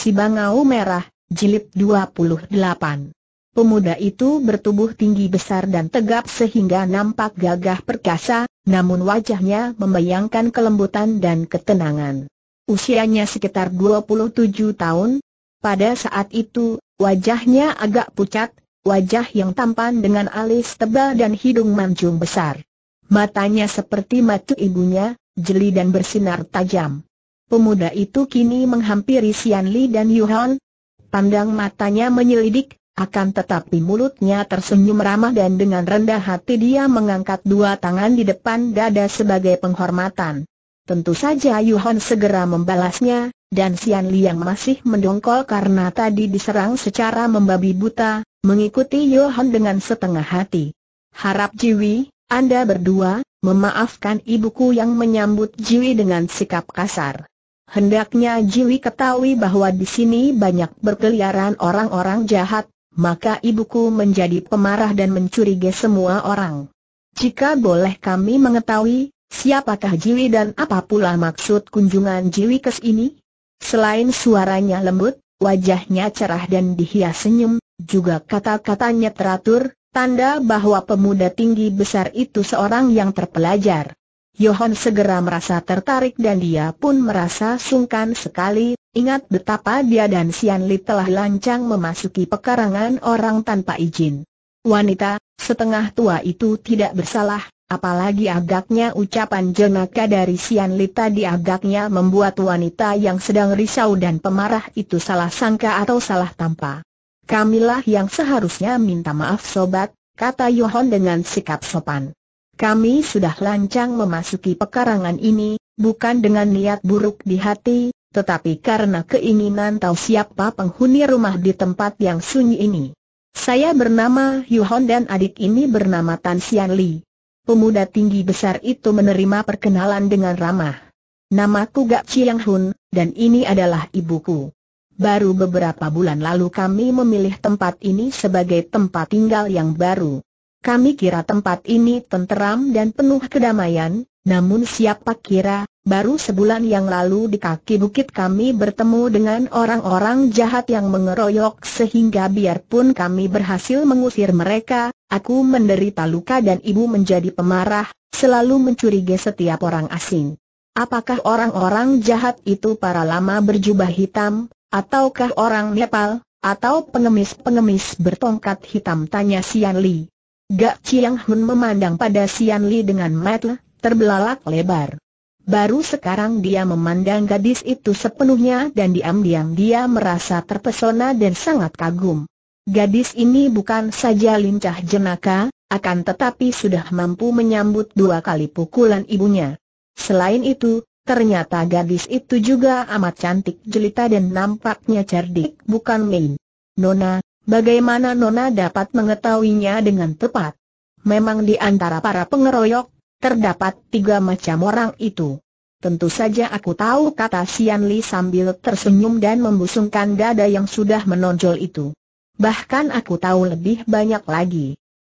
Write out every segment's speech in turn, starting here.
Si Bangau Merah, Jilid 28 Pemuda itu bertubuh tinggi besar dan tegap sehingga nampak gagah perkasa, namun wajahnya membayangkan kelembutan dan ketenangan. Usianya sekitar 27 tahun. Pada saat itu, wajahnya agak pucat, wajah yang tampan dengan alis tebal dan hidung mancung besar. Matanya seperti mata ibunya, jeli dan bersinar tajam. Pemuda itu kini menghampiri Sian Li dan Yuhan. Pandang matanya menyelidik, akan tetapi mulutnya tersenyum ramah dan dengan rendah hati dia mengangkat dua tangan di depan dada sebagai penghormatan. Tentu saja Yuhan segera membalasnya, dan Sian Li yang masih mendongkol karena tadi diserang secara membabi buta, mengikuti Yuhan dengan setengah hati. Harap Jiwi, Anda berdua, memaafkan ibuku yang menyambut Jiwi dengan sikap kasar. Hendaknya Jiwi ketahui bahwa di sini banyak berkeliaran orang-orang jahat, maka ibuku menjadi pemarah dan mencurigai semua orang. Jika boleh kami mengetahui, siapakah Jiwi dan apa pula maksud kunjungan Jiwi ke sini? Selain suaranya lembut, wajahnya cerah dan dihias senyum, juga kata-katanya teratur, tanda bahwa pemuda tinggi besar itu seorang yang terpelajar. Johan segera merasa tertarik dan dia pun merasa sungkan sekali, ingat betapa dia dan Sian Li telah lancang memasuki pekarangan orang tanpa izin. Wanita, setengah tua itu tidak bersalah, apalagi agaknya ucapan jenaka dari Sian Li tadi agaknya membuat wanita yang sedang risau dan pemarah itu salah sangka atau salah tanpa. Kamilah yang seharusnya minta maaf sobat, kata Yohon dengan sikap sopan. Kami sudah lancang memasuki pekarangan ini, bukan dengan niat buruk di hati, tetapi karena keinginan tahu siapa penghuni rumah di tempat yang sunyi ini. Saya bernama Yuhon dan adik ini bernama Tan Xian Li. Pemuda tinggi besar itu menerima perkenalan dengan ramah. Namaku Gak Chiang Hun, dan ini adalah ibuku. Baru beberapa bulan lalu kami memilih tempat ini sebagai tempat tinggal yang baru. Kami kira tempat ini tenteram dan penuh kedamaian, namun siapa kira, baru sebulan yang lalu di kaki bukit kami bertemu dengan orang-orang jahat yang mengeroyok sehingga biarpun kami berhasil mengusir mereka, aku menderita luka dan ibu menjadi pemarah, selalu mencurigai setiap orang asing. Apakah orang-orang jahat itu para lama berjubah hitam, ataukah orang Nepal, atau pengemis-pengemis bertongkat hitam tanya Sian Li. Gak Chiang Hun memandang pada Sian Li dengan mata terbelalak lebar. Baru sekarang dia memandang gadis itu sepenuhnya dan diam-diam dia merasa terpesona dan sangat kagum. Gadis ini bukan saja lincah jenaka, akan tetapi sudah mampu menyambut dua kali pukulan ibunya. Selain itu, ternyata gadis itu juga amat cantik jelita dan nampaknya cerdik bukan main. Nona, Bagaimana Nona dapat mengetahuinya dengan tepat? Memang di antara para pengeroyok, terdapat tiga macam orang itu. Tentu saja aku tahu kata Sian Li sambil tersenyum dan membusungkan dada yang sudah menonjol itu. Bahkan aku tahu lebih banyak lagi.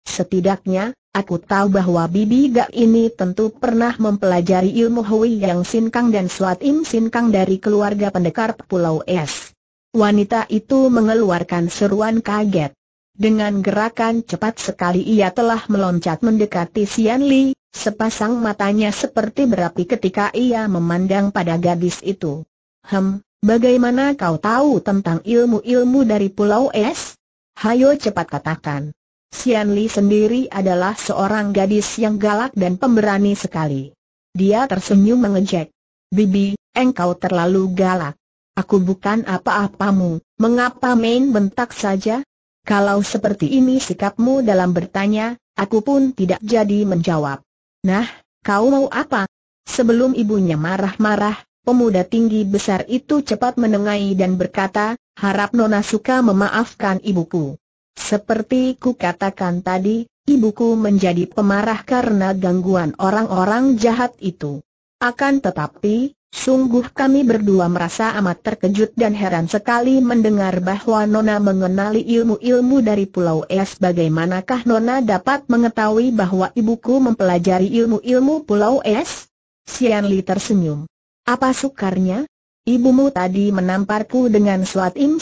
Setidaknya, aku tahu bahwa Bibi Gak ini tentu pernah mempelajari ilmu Hui Yang Sin Kang dan Suat Im Sin Kang dari keluarga pendekar Pulau Es. Wanita itu mengeluarkan seruan kaget. Dengan gerakan cepat sekali ia telah meloncat mendekati Sian Li, sepasang matanya seperti berapi ketika ia memandang pada gadis itu. Hem, bagaimana kau tahu tentang ilmu-ilmu dari Pulau Es? Hayo cepat katakan. Sian Li sendiri adalah seorang gadis yang galak dan pemberani sekali. Dia tersenyum mengejek. Bibi, engkau terlalu galak. Aku bukan apa-apamu, mengapa main bentak saja? Kalau seperti ini sikapmu dalam bertanya, aku pun tidak jadi menjawab. Nah, kau mau apa? Sebelum ibunya marah-marah, pemuda tinggi besar itu cepat menengahi dan berkata, harap Nona suka memaafkan ibuku. Seperti ku katakan tadi, ibuku menjadi pemarah karena gangguan orang-orang jahat itu. Akan tetapi, Sungguh kami berdua merasa amat terkejut dan heran sekali mendengar bahwa Nona mengenali ilmu-ilmu dari Pulau Es Bagaimanakah Nona dapat mengetahui bahwa ibuku mempelajari ilmu-ilmu Pulau Es? Sian Li tersenyum. Apa sukarnya? Ibumu tadi menamparku dengan suat Im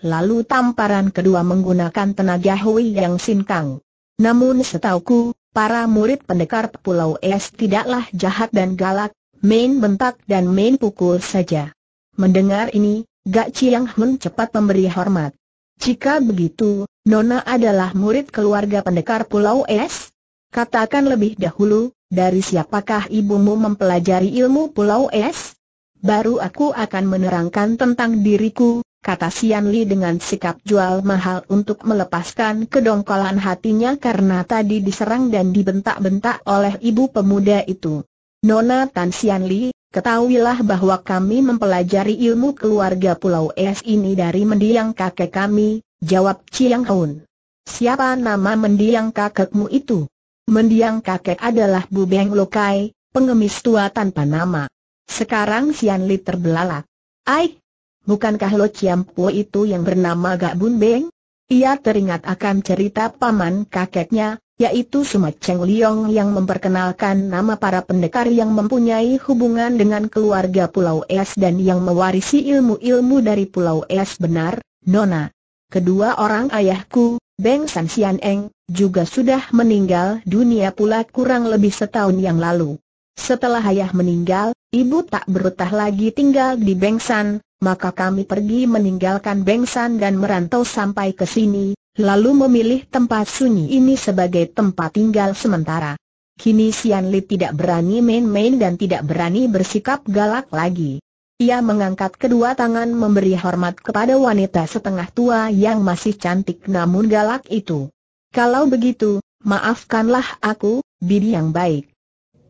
lalu tamparan kedua menggunakan tenaga Hui Yang sinkang. Namun setauku, para murid pendekar Pulau Es tidaklah jahat dan galak, main bentak dan main pukul saja. Mendengar ini, Gak Chiang Hun cepat memberi hormat. Jika begitu, Nona adalah murid keluarga pendekar Pulau Es? Katakan lebih dahulu, dari siapakah ibumu mempelajari ilmu Pulau Es? Baru aku akan menerangkan tentang diriku, kata Sian Li dengan sikap jual mahal untuk melepaskan kedongkolan hatinya karena tadi diserang dan dibentak-bentak oleh ibu pemuda itu. Nona Tan Sian Li, ketahuilah bahwa kami mempelajari ilmu keluarga Pulau Es ini dari mendiang kakek kami, jawab Chiang Hun. Siapa nama mendiang kakekmu itu? Mendiang kakek adalah Bu Beng Lokai, pengemis tua tanpa nama. Sekarang Sian Li terbelalak. Aik, bukankah Lo Chiang Po itu yang bernama Gak Bun Beng? Ia teringat akan cerita paman kakeknya, yaitu Sumat Cheng Liong yang memperkenalkan nama para pendekar yang mempunyai hubungan dengan keluarga Pulau Es dan yang mewarisi ilmu-ilmu dari Pulau Es benar, Nona. Kedua orang ayahku, Beng San Xian Eng, juga sudah meninggal dunia pula kurang lebih setahun yang lalu. Setelah ayah meninggal, ibu tak berutah lagi tinggal di Beng San, maka kami pergi meninggalkan Bengsan dan merantau sampai ke sini, lalu memilih tempat sunyi ini sebagai tempat tinggal sementara. Kini Sian Li tidak berani main-main dan tidak berani bersikap galak lagi. Ia mengangkat kedua tangan memberi hormat kepada wanita setengah tua yang masih cantik namun galak itu. Kalau begitu, maafkanlah aku, bibi yang baik.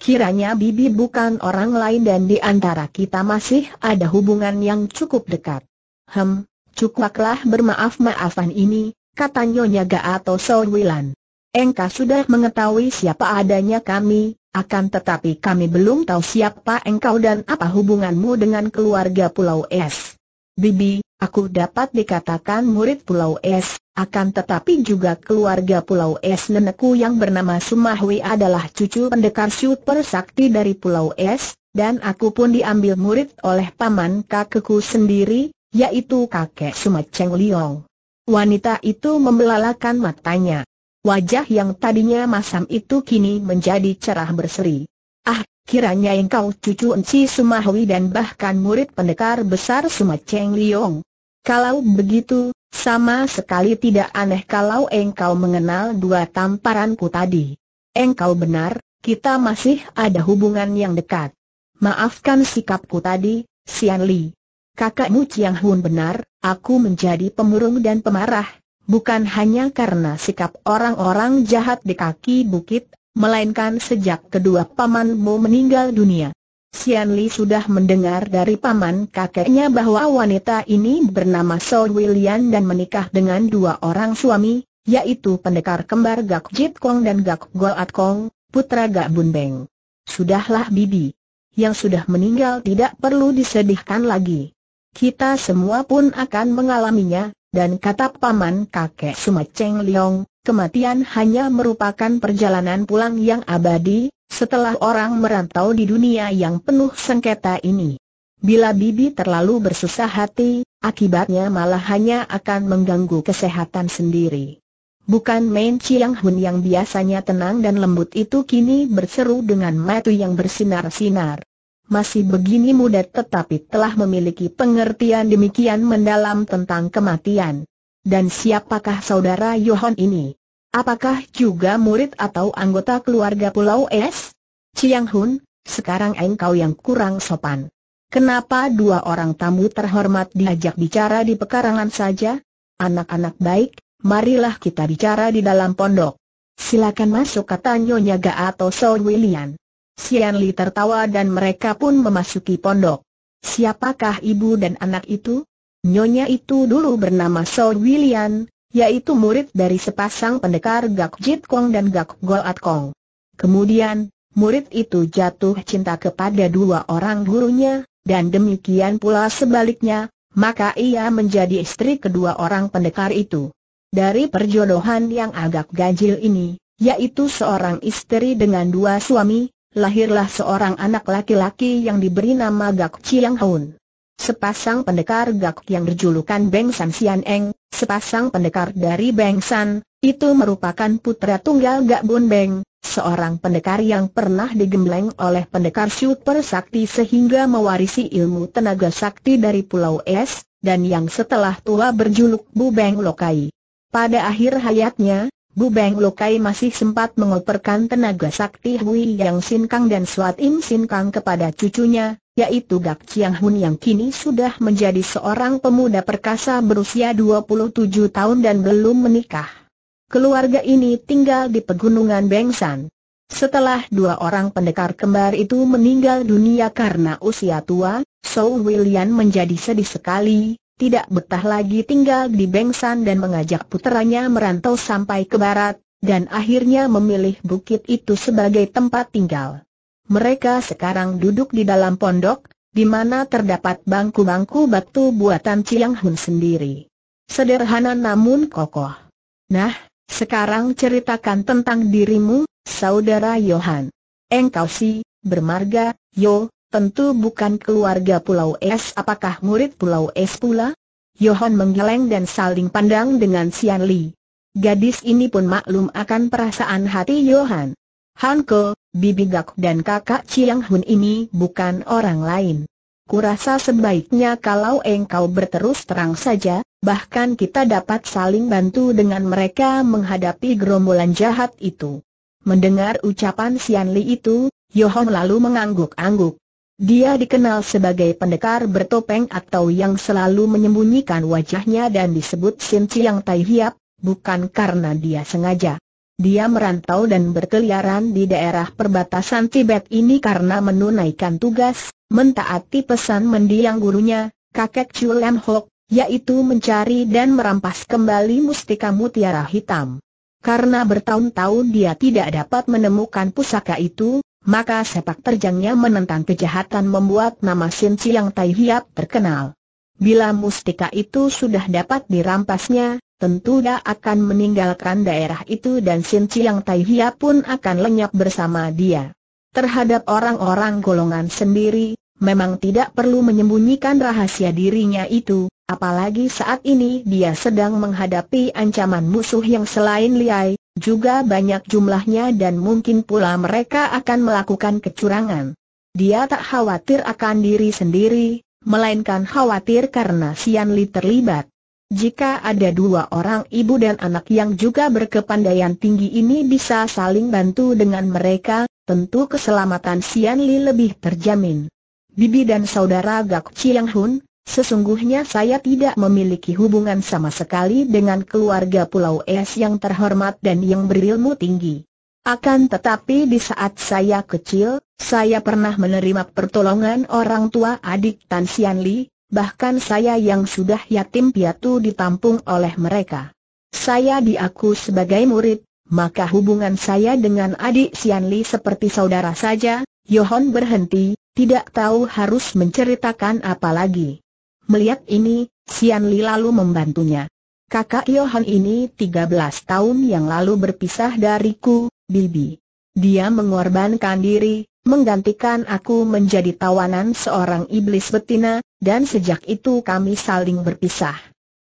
Kiranya Bibi bukan orang lain dan di antara kita masih ada hubungan yang cukup dekat. Hem, cukuplah bermaaf-maafan ini, kata Nyonya Gaato Sowilan. Engka sudah mengetahui siapa adanya kami, akan tetapi kami belum tahu siapa engkau dan apa hubunganmu dengan keluarga Pulau Es. Bibi, aku dapat dikatakan murid Pulau Es, akan tetapi juga keluarga Pulau Es nenekku yang bernama Sumahwi adalah cucu pendekar super sakti dari Pulau Es, dan aku pun diambil murid oleh paman kakekku sendiri, yaitu kakek Sumaceng Liong. Wanita itu membelalakan matanya. Wajah yang tadinya masam itu kini menjadi cerah berseri. Ah, Kiranya engkau cucu Enci Sumahwi dan bahkan murid pendekar besar Suma Cheng Liong. Kalau begitu, sama sekali tidak aneh kalau engkau mengenal dua tamparanku tadi. Engkau benar, kita masih ada hubungan yang dekat. Maafkan sikapku tadi, Sian Li. Kakakmu Chiang Hun benar, aku menjadi pemurung dan pemarah, bukan hanya karena sikap orang-orang jahat di kaki bukit, melainkan sejak kedua pamanmu meninggal dunia. Sian Li sudah mendengar dari paman kakeknya bahwa wanita ini bernama So William dan menikah dengan dua orang suami, yaitu pendekar kembar Gak Jit Kong dan Gak Goat Kong, putra Gak Bun Beng. Sudahlah Bibi. Yang sudah meninggal tidak perlu disedihkan lagi. Kita semua pun akan mengalaminya, dan kata paman kakek Cheng Leong, Kematian hanya merupakan perjalanan pulang yang abadi, setelah orang merantau di dunia yang penuh sengketa ini. Bila Bibi terlalu bersusah hati, akibatnya malah hanya akan mengganggu kesehatan sendiri. Bukan Main Chiang Hun yang biasanya tenang dan lembut itu kini berseru dengan mata yang bersinar-sinar. Masih begini muda tetapi telah memiliki pengertian demikian mendalam tentang kematian. Dan siapakah saudara Yohan ini? Apakah juga murid atau anggota keluarga Pulau Es? Chiang Hun, sekarang engkau yang kurang sopan. Kenapa dua orang tamu terhormat diajak bicara di pekarangan saja? Anak-anak baik, marilah kita bicara di dalam pondok. Silakan masuk kata Nyonya Ga atau So William. Sian Li tertawa dan mereka pun memasuki pondok. Siapakah ibu dan anak itu? Nyonya itu dulu bernama So William, yaitu murid dari sepasang pendekar Gak Jit Kong dan Gak Golat Kong. Kemudian, murid itu jatuh cinta kepada dua orang gurunya, dan demikian pula sebaliknya, maka ia menjadi istri kedua orang pendekar itu. Dari perjodohan yang agak ganjil ini, yaitu seorang istri dengan dua suami, lahirlah seorang anak laki-laki yang diberi nama Gak Chiang Hun. Sepasang pendekar gak yang berjulukan Beng San Sian Eng, sepasang pendekar dari Beng San, itu merupakan putra tunggal Gak Bun Beng, seorang pendekar yang pernah digembleng oleh pendekar super sakti sehingga mewarisi ilmu tenaga sakti dari Pulau Es, dan yang setelah tua berjuluk Bu Beng Lokai. Pada akhir hayatnya, Bu Beng Lokai masih sempat mengoperkan tenaga sakti Hui Yang Sin Kang dan Suat Im Sin Kang kepada cucunya, yaitu Gak Chiang Hun yang kini sudah menjadi seorang pemuda perkasa berusia 27 tahun dan belum menikah. Keluarga ini tinggal di pegunungan Bengsan. Setelah dua orang pendekar kembar itu meninggal dunia karena usia tua, So William menjadi sedih sekali, tidak betah lagi tinggal di Bengsan dan mengajak putranya merantau sampai ke barat, dan akhirnya memilih bukit itu sebagai tempat tinggal. Mereka sekarang duduk di dalam pondok, di mana terdapat bangku-bangku batu buatan Ciang Hun sendiri. Sederhana namun kokoh. Nah, sekarang ceritakan tentang dirimu, saudara Johan. Engkau si, bermarga, Yo, tentu bukan keluarga Pulau Es apakah murid Pulau Es pula? Johan menggeleng dan saling pandang dengan Sian Li. Gadis ini pun maklum akan perasaan hati Johan. Hanko, Bibi Gak dan kakak Chiang Hun ini bukan orang lain. Kurasa sebaiknya kalau engkau berterus terang saja, bahkan kita dapat saling bantu dengan mereka menghadapi gerombolan jahat itu. Mendengar ucapan Sian Li itu, Yohong lalu mengangguk-angguk. Dia dikenal sebagai pendekar bertopeng atau yang selalu menyembunyikan wajahnya dan disebut Sin Chiang Tai Hiap, bukan karena dia sengaja. Dia merantau dan berkeliaran di daerah perbatasan Tibet ini karena menunaikan tugas, mentaati pesan mendiang gurunya, kakek Julian Hok, yaitu mencari dan merampas kembali mustika mutiara hitam. Karena bertahun-tahun dia tidak dapat menemukan pusaka itu, maka sepak terjangnya menentang kejahatan membuat nama Sin Siang Tai Hiap terkenal. Bila mustika itu sudah dapat dirampasnya, tentu dia akan meninggalkan daerah itu dan Sin Chiang Tai Hia pun akan lenyap bersama dia. Terhadap orang-orang golongan sendiri, memang tidak perlu menyembunyikan rahasia dirinya itu, apalagi saat ini dia sedang menghadapi ancaman musuh yang selain Liai, juga banyak jumlahnya dan mungkin pula mereka akan melakukan kecurangan. Dia tak khawatir akan diri sendiri, melainkan khawatir karena Sian Li terlibat. Jika ada dua orang ibu dan anak yang juga berkepandaian tinggi ini bisa saling bantu dengan mereka, tentu keselamatan Sian Li lebih terjamin. Bibi dan saudara Gak Chiang Hun, sesungguhnya saya tidak memiliki hubungan sama sekali dengan keluarga Pulau Es yang terhormat dan yang berilmu tinggi. Akan tetapi di saat saya kecil, saya pernah menerima pertolongan orang tua adik Tan Sian Li, bahkan saya yang sudah yatim piatu ditampung oleh mereka. Saya diaku sebagai murid, maka hubungan saya dengan adik Sianli seperti saudara saja, Yohon berhenti, tidak tahu harus menceritakan apa lagi. Melihat ini, Sianli lalu membantunya. Kakak Yohan ini 13 tahun yang lalu berpisah dariku, Bibi. Dia mengorbankan diri, menggantikan aku menjadi tawanan seorang iblis betina, dan sejak itu kami saling berpisah.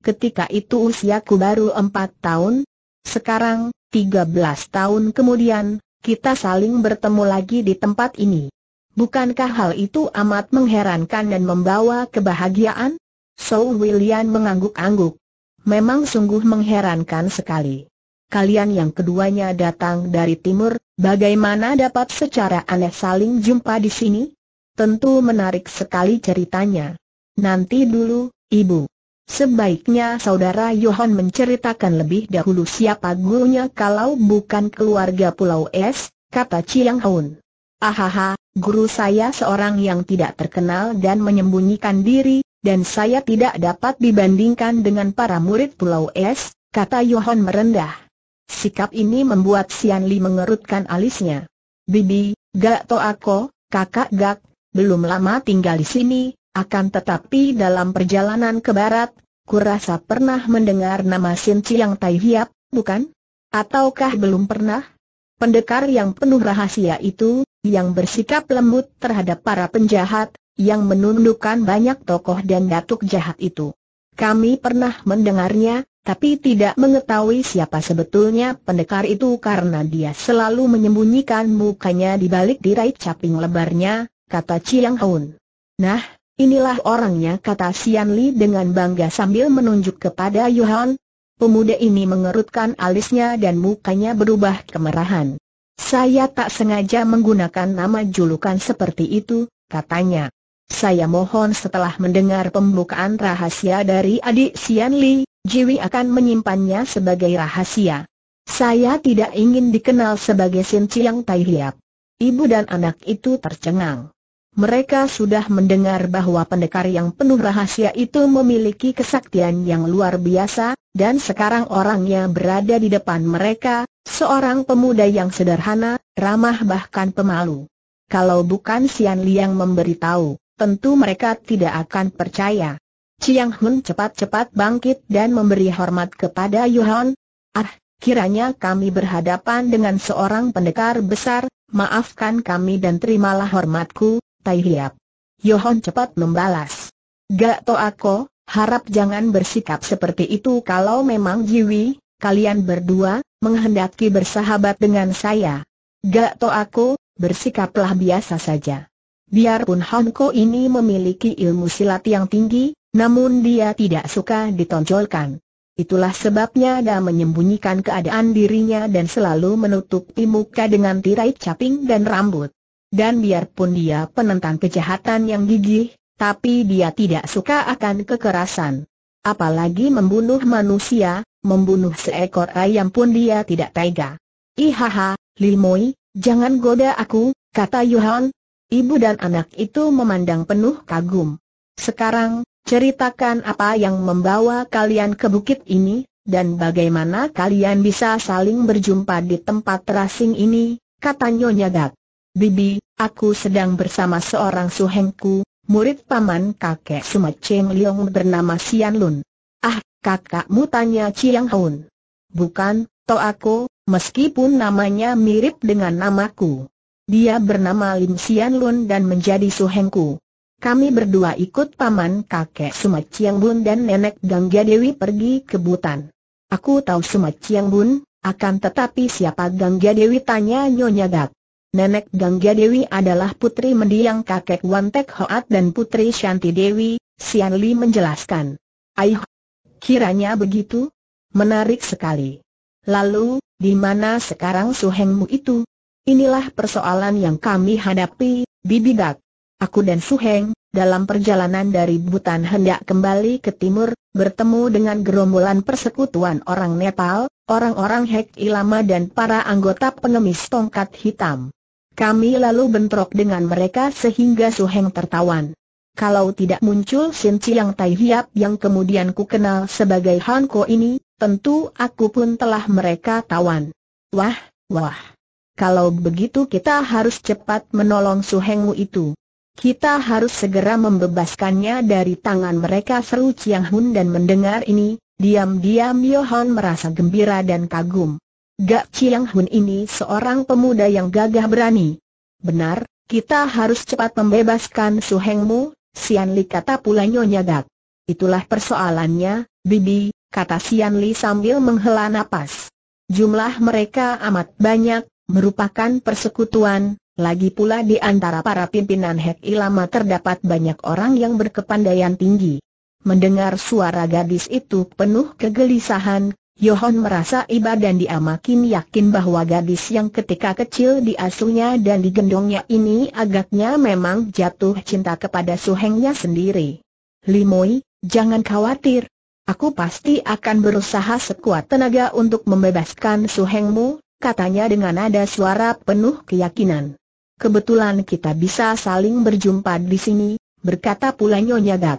Ketika itu usiaku baru empat tahun, sekarang, tiga belas tahun kemudian, kita saling bertemu lagi di tempat ini. Bukankah hal itu amat mengherankan dan membawa kebahagiaan? So William mengangguk-angguk. Memang sungguh mengherankan sekali. Kalian yang keduanya datang dari timur, Bagaimana dapat secara aneh saling jumpa di sini? Tentu menarik sekali ceritanya. Nanti dulu, Ibu. Sebaiknya saudara Yohan menceritakan lebih dahulu siapa gurunya kalau bukan keluarga Pulau Es, kata Chiang Hun. Ahaha, guru saya seorang yang tidak terkenal dan menyembunyikan diri, dan saya tidak dapat dibandingkan dengan para murid Pulau Es, kata Yohan merendah. Sikap ini membuat Sian Li mengerutkan alisnya. Bibi, gak to aku, kakak gak, belum lama tinggal di sini, akan tetapi dalam perjalanan ke barat, kurasa pernah mendengar nama Sin Chiang Tai Hiap, bukan? Ataukah belum pernah? Pendekar yang penuh rahasia itu, yang bersikap lembut terhadap para penjahat, yang menundukkan banyak tokoh dan datuk jahat itu. Kami pernah mendengarnya, tapi tidak mengetahui siapa sebetulnya pendekar itu karena dia selalu menyembunyikan mukanya di balik tirai caping lebarnya, kata Chiang Haun. Nah, inilah orangnya kata Sian Li dengan bangga sambil menunjuk kepada Yuhan. Pemuda ini mengerutkan alisnya dan mukanya berubah kemerahan. Saya tak sengaja menggunakan nama julukan seperti itu, katanya. Saya mohon setelah mendengar pembukaan rahasia dari adik Sian Li, Jiwi akan menyimpannya sebagai rahasia. Saya tidak ingin dikenal sebagai Sin Chiang Tai Hiap. Ibu dan anak itu tercengang. Mereka sudah mendengar bahwa pendekar yang penuh rahasia itu memiliki kesaktian yang luar biasa, dan sekarang orangnya berada di depan mereka, seorang pemuda yang sederhana, ramah bahkan pemalu. Kalau bukan Sian yang memberitahu, tentu mereka tidak akan percaya. Chiang Hun cepat-cepat bangkit dan memberi hormat kepada Yuhan. Ah, kiranya kami berhadapan dengan seorang pendekar besar, maafkan kami dan terimalah hormatku, Tai Hiap. cepat membalas. Gak to aku, harap jangan bersikap seperti itu kalau memang Jiwi, kalian berdua, menghendaki bersahabat dengan saya. Gak to aku, bersikaplah biasa saja. Biarpun Hongko ini memiliki ilmu silat yang tinggi, namun dia tidak suka ditonjolkan. Itulah sebabnya dia menyembunyikan keadaan dirinya dan selalu menutupi muka dengan tirai caping dan rambut. Dan biarpun dia penentang kejahatan yang gigih, tapi dia tidak suka akan kekerasan. Apalagi membunuh manusia, membunuh seekor ayam pun dia tidak tega. Ihaha, Limoi, jangan goda aku, kata Yuhan. Ibu dan anak itu memandang penuh kagum. Sekarang, ceritakan apa yang membawa kalian ke bukit ini, dan bagaimana kalian bisa saling berjumpa di tempat terasing ini, kata Nyonya Gak. Bibi, aku sedang bersama seorang suhengku, murid paman kakek Suma Cheng Leong bernama Sian Lun. Ah, kakakmu tanya Chiang Hun. Bukan, to aku, meskipun namanya mirip dengan namaku. Dia bernama Lim Sian Lun dan menjadi suhengku. Kami berdua ikut paman kakek Sumat Chiang Bun dan nenek Gangga Dewi pergi ke Butan. Aku tahu Sumat Chiang Bun, akan tetapi siapa Gangga Dewi tanya Nyonya Gak. Nenek Gangga Dewi adalah putri mendiang kakek Wan Tek Hoat dan putri Shanti Dewi, Sian Li menjelaskan. Aih, kiranya begitu? Menarik sekali. Lalu, di mana sekarang suhengmu itu? Inilah persoalan yang kami hadapi, Bibi Dak. Aku dan Suheng, dalam perjalanan dari Butan hendak kembali ke timur, bertemu dengan gerombolan persekutuan orang Nepal, orang-orang Hek Ilama dan para anggota pengemis tongkat hitam. Kami lalu bentrok dengan mereka sehingga Suheng tertawan. Kalau tidak muncul Sin Chiang Tai Hiap yang kemudian ku kenal sebagai Hanko ini, tentu aku pun telah mereka tawan. Wah, wah. Kalau begitu kita harus cepat menolong Suhengmu itu. Kita harus segera membebaskannya dari tangan mereka seru Chiang Hun dan mendengar ini, diam-diam Yohan merasa gembira dan kagum. Gak Chiang Hun ini seorang pemuda yang gagah berani. Benar, kita harus cepat membebaskan Suhengmu, Sian Li kata pula Nyonya Gak. Itulah persoalannya, Bibi, kata Sian Li sambil menghela napas. Jumlah mereka amat banyak, merupakan persekutuan, lagi pula di antara para pimpinan Hek Ilama terdapat banyak orang yang berkepandaian tinggi. Mendengar suara gadis itu penuh kegelisahan, Yohon merasa iba dan dia makin yakin bahwa gadis yang ketika kecil diasuhnya dan digendongnya ini agaknya memang jatuh cinta kepada suhengnya sendiri. Limoi, jangan khawatir. Aku pasti akan berusaha sekuat tenaga untuk membebaskan suhengmu, katanya dengan nada suara penuh keyakinan. Kebetulan kita bisa saling berjumpa di sini, berkata pula Nyonya Gak.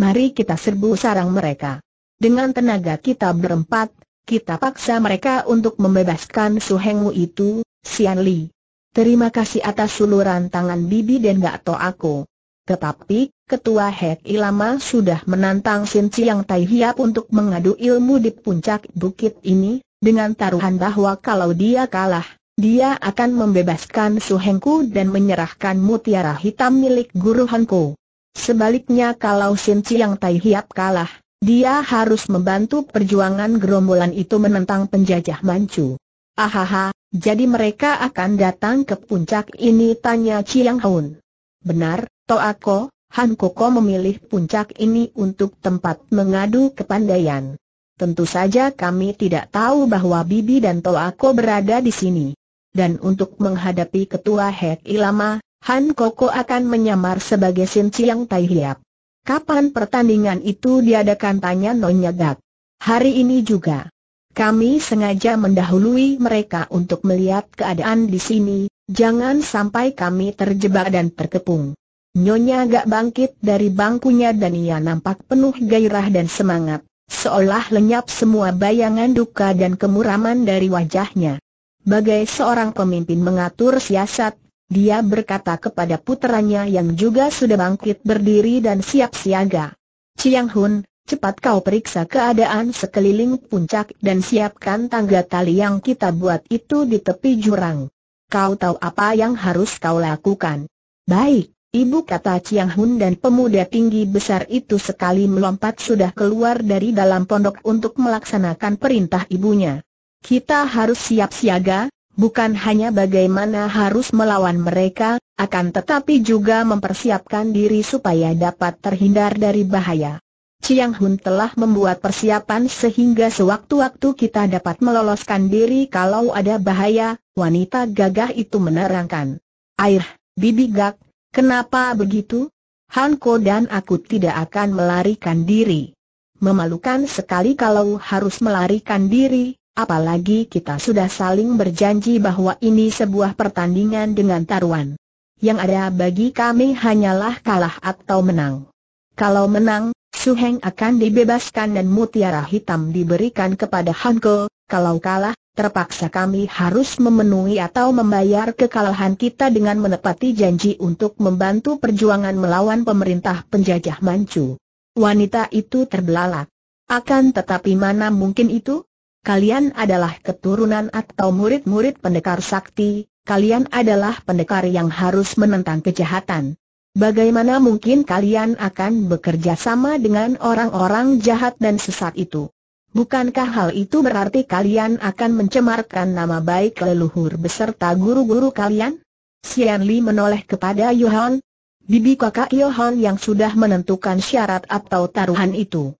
Mari kita serbu sarang mereka. Dengan tenaga kita berempat, kita paksa mereka untuk membebaskan suhengmu itu, Sian Li. Terima kasih atas suluran tangan bibi dan gak to aku. Tetapi, Ketua Hek Ilama sudah menantang Sin Chiang Tai Hiap untuk mengadu ilmu di puncak bukit ini, dengan taruhan bahwa kalau dia kalah, dia akan membebaskan Suhengku dan menyerahkan mutiara hitam milik Guru Hanku. Sebaliknya kalau Sin Chiang Tai Hiap kalah, dia harus membantu perjuangan gerombolan itu menentang penjajah Manchu. Ahaha, jadi mereka akan datang ke puncak ini tanya Chiang Hun. Benar, Toako, Han Koko memilih puncak ini untuk tempat mengadu kepandaian. Tentu saja kami tidak tahu bahwa Bibi dan Toako berada di sini. Dan untuk menghadapi ketua Hek Ilama, Han Koko akan menyamar sebagai Sin Chiang Tai Hiap. Kapan pertandingan itu diadakan tanya Nonya Gak. Hari ini juga. Kami sengaja mendahului mereka untuk melihat keadaan di sini, jangan sampai kami terjebak dan terkepung. Nyonya agak bangkit dari bangkunya dan ia nampak penuh gairah dan semangat. Seolah lenyap semua bayangan duka dan kemuraman dari wajahnya. Bagai seorang pemimpin mengatur siasat, dia berkata kepada puteranya yang juga sudah bangkit berdiri dan siap siaga. Chiang Hun, cepat kau periksa keadaan sekeliling puncak dan siapkan tangga tali yang kita buat itu di tepi jurang. Kau tahu apa yang harus kau lakukan. Baik. Ibu kata Chiang Hun dan pemuda tinggi besar itu sekali melompat sudah keluar dari dalam pondok untuk melaksanakan perintah ibunya. Kita harus siap siaga, bukan hanya bagaimana harus melawan mereka, akan tetapi juga mempersiapkan diri supaya dapat terhindar dari bahaya. Chiang Hun telah membuat persiapan sehingga sewaktu-waktu kita dapat meloloskan diri kalau ada bahaya, wanita gagah itu menerangkan. Air, bibi gak, Kenapa begitu? Hanko dan aku tidak akan melarikan diri. Memalukan sekali kalau harus melarikan diri, apalagi kita sudah saling berjanji bahwa ini sebuah pertandingan dengan taruhan. Yang ada bagi kami hanyalah kalah atau menang. Kalau menang, Suheng akan dibebaskan dan mutiara hitam diberikan kepada Hanko, kalau kalah, terpaksa kami harus memenuhi atau membayar kekalahan kita dengan menepati janji untuk membantu perjuangan melawan pemerintah penjajah Manchu. Wanita itu terbelalak. Akan tetapi mana mungkin itu? Kalian adalah keturunan atau murid-murid pendekar sakti, kalian adalah pendekar yang harus menentang kejahatan. Bagaimana mungkin kalian akan bekerja sama dengan orang-orang jahat dan sesat itu? Bukankah hal itu berarti kalian akan mencemarkan nama baik leluhur beserta guru-guru kalian? Sian Li menoleh kepada Yohan. Bibi kakak Yohan yang sudah menentukan syarat atau taruhan itu.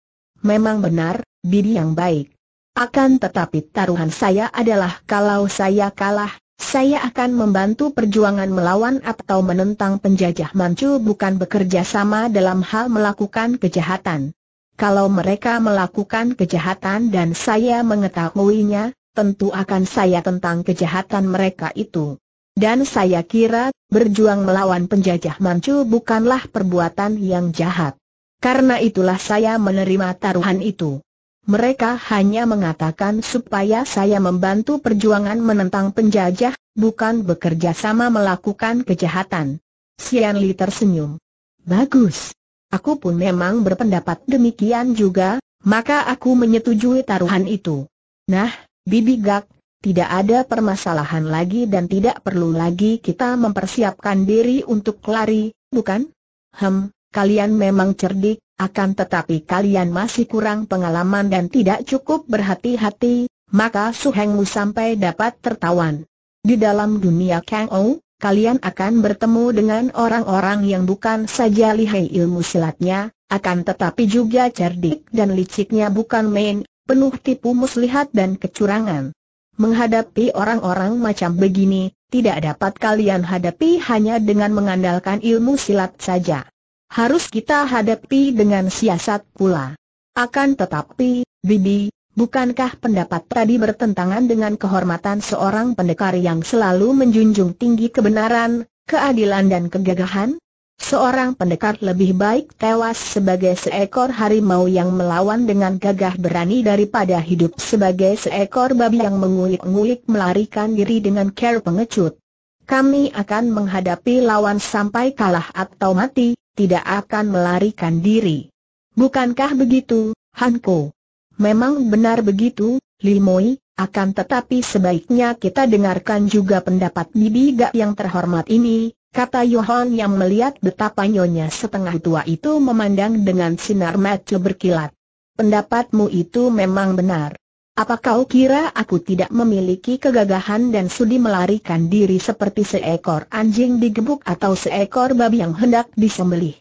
Memang benar, bibi yang baik. Akan tetapi taruhan saya adalah kalau saya kalah, saya akan membantu perjuangan melawan atau menentang penjajah Manchu bukan bekerja sama dalam hal melakukan kejahatan. Kalau mereka melakukan kejahatan dan saya mengetahuinya, tentu akan saya tentang kejahatan mereka itu. Dan saya kira, berjuang melawan penjajah Manchu bukanlah perbuatan yang jahat. Karena itulah saya menerima taruhan itu. Mereka hanya mengatakan supaya saya membantu perjuangan menentang penjajah, bukan bekerja sama melakukan kejahatan. Sian Li tersenyum. Bagus. Aku pun memang berpendapat demikian juga, maka aku menyetujui taruhan itu. Nah, Bibi Gak, tidak ada permasalahan lagi dan tidak perlu lagi kita mempersiapkan diri untuk lari, bukan? Hem, kalian memang cerdik, akan tetapi kalian masih kurang pengalaman dan tidak cukup berhati-hati, maka suhengmu sampai dapat tertawan. Di dalam dunia Kang Ou, kalian akan bertemu dengan orang-orang yang bukan saja lihai ilmu silatnya, akan tetapi juga cerdik dan liciknya bukan main, penuh tipu muslihat dan kecurangan. Menghadapi orang-orang macam begini, tidak dapat kalian hadapi hanya dengan mengandalkan ilmu silat saja. Harus kita hadapi dengan siasat pula. Akan tetapi, Bibi, Bukankah pendapat tadi bertentangan dengan kehormatan seorang pendekar yang selalu menjunjung tinggi kebenaran, keadilan dan kegagahan? Seorang pendekar lebih baik tewas sebagai seekor harimau yang melawan dengan gagah berani daripada hidup sebagai seekor babi yang mengulik-ngulik melarikan diri dengan care pengecut. Kami akan menghadapi lawan sampai kalah atau mati, tidak akan melarikan diri. Bukankah begitu, Hanko? Memang benar begitu, Limoi, akan tetapi sebaiknya kita dengarkan juga pendapat Bibi Gak yang terhormat ini, kata Yohan yang melihat betapa nyonya setengah tua itu memandang dengan sinar mata berkilat. Pendapatmu itu memang benar. Apa kau kira aku tidak memiliki kegagahan dan sudi melarikan diri seperti seekor anjing digebuk atau seekor babi yang hendak disembelih?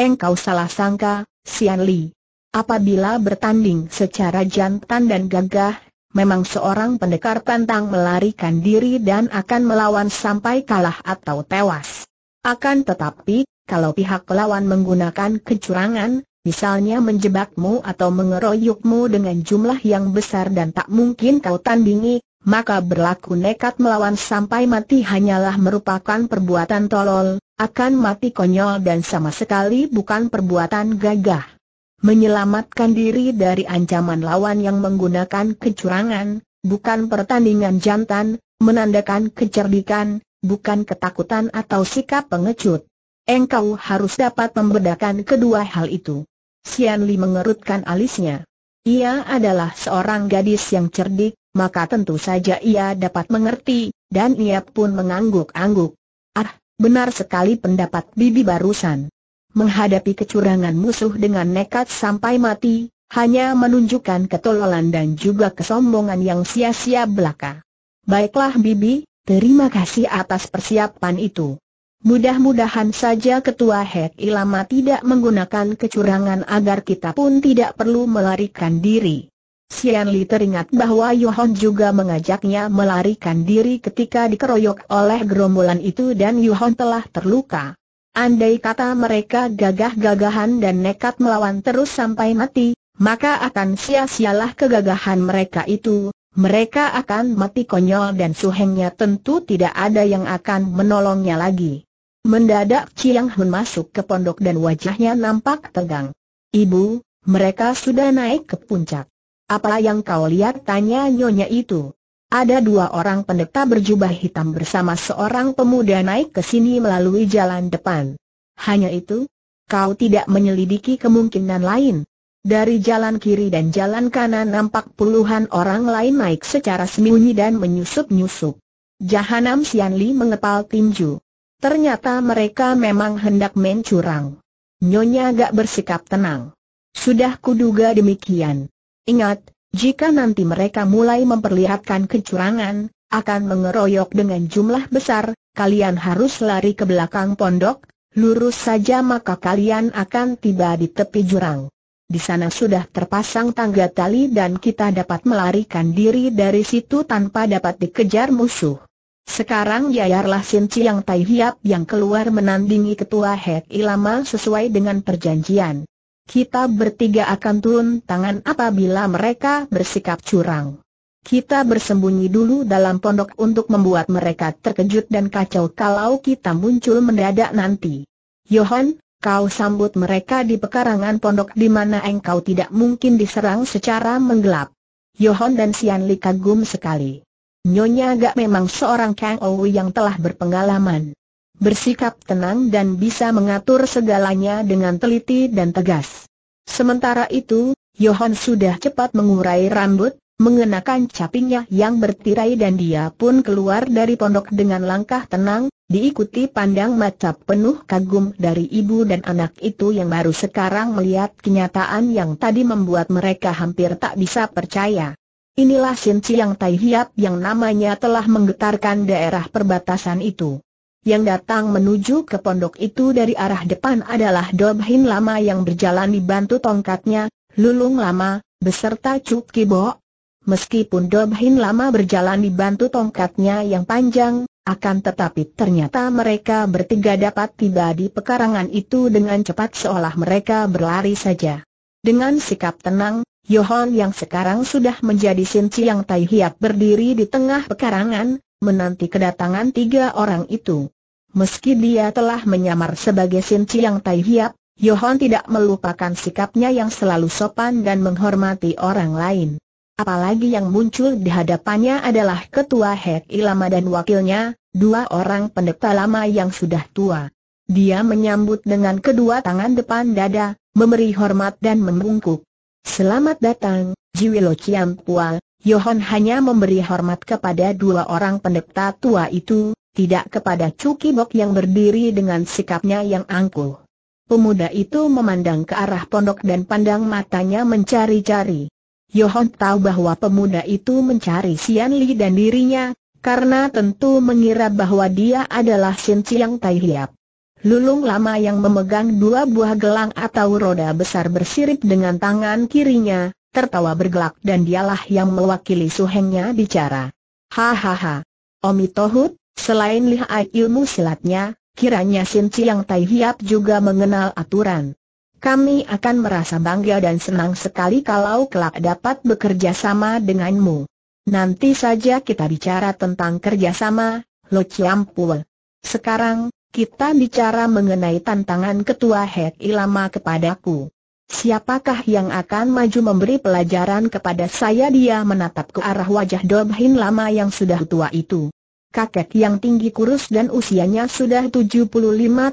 Engkau salah sangka, Sian Li. Apabila bertanding secara jantan dan gagah, memang seorang pendekar pantang melarikan diri dan akan melawan sampai kalah atau tewas. Akan tetapi, kalau pihak lawan menggunakan kecurangan, misalnya menjebakmu atau mengeroyokmu dengan jumlah yang besar dan tak mungkin kau tandingi, maka berlaku nekat melawan sampai mati hanyalah merupakan perbuatan tolol, akan mati konyol dan sama sekali bukan perbuatan gagah menyelamatkan diri dari ancaman lawan yang menggunakan kecurangan, bukan pertandingan jantan, menandakan kecerdikan, bukan ketakutan atau sikap pengecut. Engkau harus dapat membedakan kedua hal itu. Sian Li mengerutkan alisnya. Ia adalah seorang gadis yang cerdik, maka tentu saja ia dapat mengerti, dan ia pun mengangguk-angguk. Ah, benar sekali pendapat Bibi barusan. Menghadapi kecurangan musuh dengan nekat sampai mati, hanya menunjukkan ketololan dan juga kesombongan yang sia-sia belaka. Baiklah Bibi, terima kasih atas persiapan itu. Mudah-mudahan saja Ketua Hek Ilama tidak menggunakan kecurangan agar kita pun tidak perlu melarikan diri. Sian Li teringat bahwa Yohon juga mengajaknya melarikan diri ketika dikeroyok oleh gerombolan itu dan Yohon telah terluka. Andai kata mereka gagah-gagahan dan nekat melawan terus sampai mati, maka akan sia-sialah kegagahan mereka itu, mereka akan mati konyol dan suhengnya tentu tidak ada yang akan menolongnya lagi. Mendadak Chiang Hun masuk ke pondok dan wajahnya nampak tegang. Ibu, mereka sudah naik ke puncak. Apa yang kau lihat? Tanya nyonya itu. Ada dua orang pendeta berjubah hitam bersama seorang pemuda naik ke sini melalui jalan depan. Hanya itu? Kau tidak menyelidiki kemungkinan lain. Dari jalan kiri dan jalan kanan nampak puluhan orang lain naik secara sembunyi dan menyusup-nyusup. Jahanam Sianli mengepal tinju. Ternyata mereka memang hendak mencurang. Nyonya gak bersikap tenang. Sudah kuduga demikian. Ingat, jika nanti mereka mulai memperlihatkan kecurangan, akan mengeroyok dengan jumlah besar, kalian harus lari ke belakang pondok, lurus saja maka kalian akan tiba di tepi jurang. Di sana sudah terpasang tangga tali dan kita dapat melarikan diri dari situ tanpa dapat dikejar musuh. Sekarang yayarlah Sin Chiang Tai yang keluar menandingi ketua Hek Ilama sesuai dengan perjanjian. Kita bertiga akan turun tangan apabila mereka bersikap curang. Kita bersembunyi dulu dalam pondok untuk membuat mereka terkejut dan kacau kalau kita muncul mendadak nanti. Yohan, kau sambut mereka di pekarangan pondok di mana engkau tidak mungkin diserang secara menggelap. Yohan dan Sian Li kagum sekali. Nyonya agak memang seorang Kang yang telah berpengalaman bersikap tenang dan bisa mengatur segalanya dengan teliti dan tegas. Sementara itu, Johan sudah cepat mengurai rambut, mengenakan capingnya yang bertirai dan dia pun keluar dari pondok dengan langkah tenang, diikuti pandang mata penuh kagum dari ibu dan anak itu yang baru sekarang melihat kenyataan yang tadi membuat mereka hampir tak bisa percaya. Inilah Sinci yang Tai Hiap yang namanya telah menggetarkan daerah perbatasan itu. Yang datang menuju ke pondok itu dari arah depan adalah Dobhin Lama yang berjalan dibantu tongkatnya, Lulung Lama, beserta Cuk Kibo. Meskipun Dobhin Lama berjalan dibantu tongkatnya yang panjang, akan tetapi ternyata mereka bertiga dapat tiba di pekarangan itu dengan cepat seolah mereka berlari saja. Dengan sikap tenang, Yohon yang sekarang sudah menjadi Sinci yang Tai berdiri di tengah pekarangan, menanti kedatangan tiga orang itu. Meski dia telah menyamar sebagai Sin Chiang Tai Hiap, Yohan tidak melupakan sikapnya yang selalu sopan dan menghormati orang lain. Apalagi yang muncul di hadapannya adalah Ketua Hek Ilama dan wakilnya, dua orang pendeta lama yang sudah tua. Dia menyambut dengan kedua tangan depan dada, memberi hormat dan membungkuk. Selamat datang, Jiwilo Chiang Pual, Yohan hanya memberi hormat kepada dua orang pendeta tua itu, tidak kepada Cuki Bok yang berdiri dengan sikapnya yang angkuh. Pemuda itu memandang ke arah pondok dan pandang matanya mencari-cari. Yohon tahu bahwa pemuda itu mencari Sian Li dan dirinya, karena tentu mengira bahwa dia adalah Sin Chiang Tai Hiap. Lulung lama yang memegang dua buah gelang atau roda besar bersirip dengan tangan kirinya, tertawa bergelak dan dialah yang mewakili suhengnya bicara. Hahaha. Omi Tohut, Selain lihat ilmu silatnya, kiranya Sin Chiang Tai Hiap juga mengenal aturan. Kami akan merasa bangga dan senang sekali kalau kelak dapat bekerja sama denganmu. Nanti saja kita bicara tentang kerjasama, Lo Chiam Sekarang, kita bicara mengenai tantangan Ketua Hek Ilama kepadaku. Siapakah yang akan maju memberi pelajaran kepada saya dia menatap ke arah wajah Dobhin Lama yang sudah tua itu kakek yang tinggi kurus dan usianya sudah 75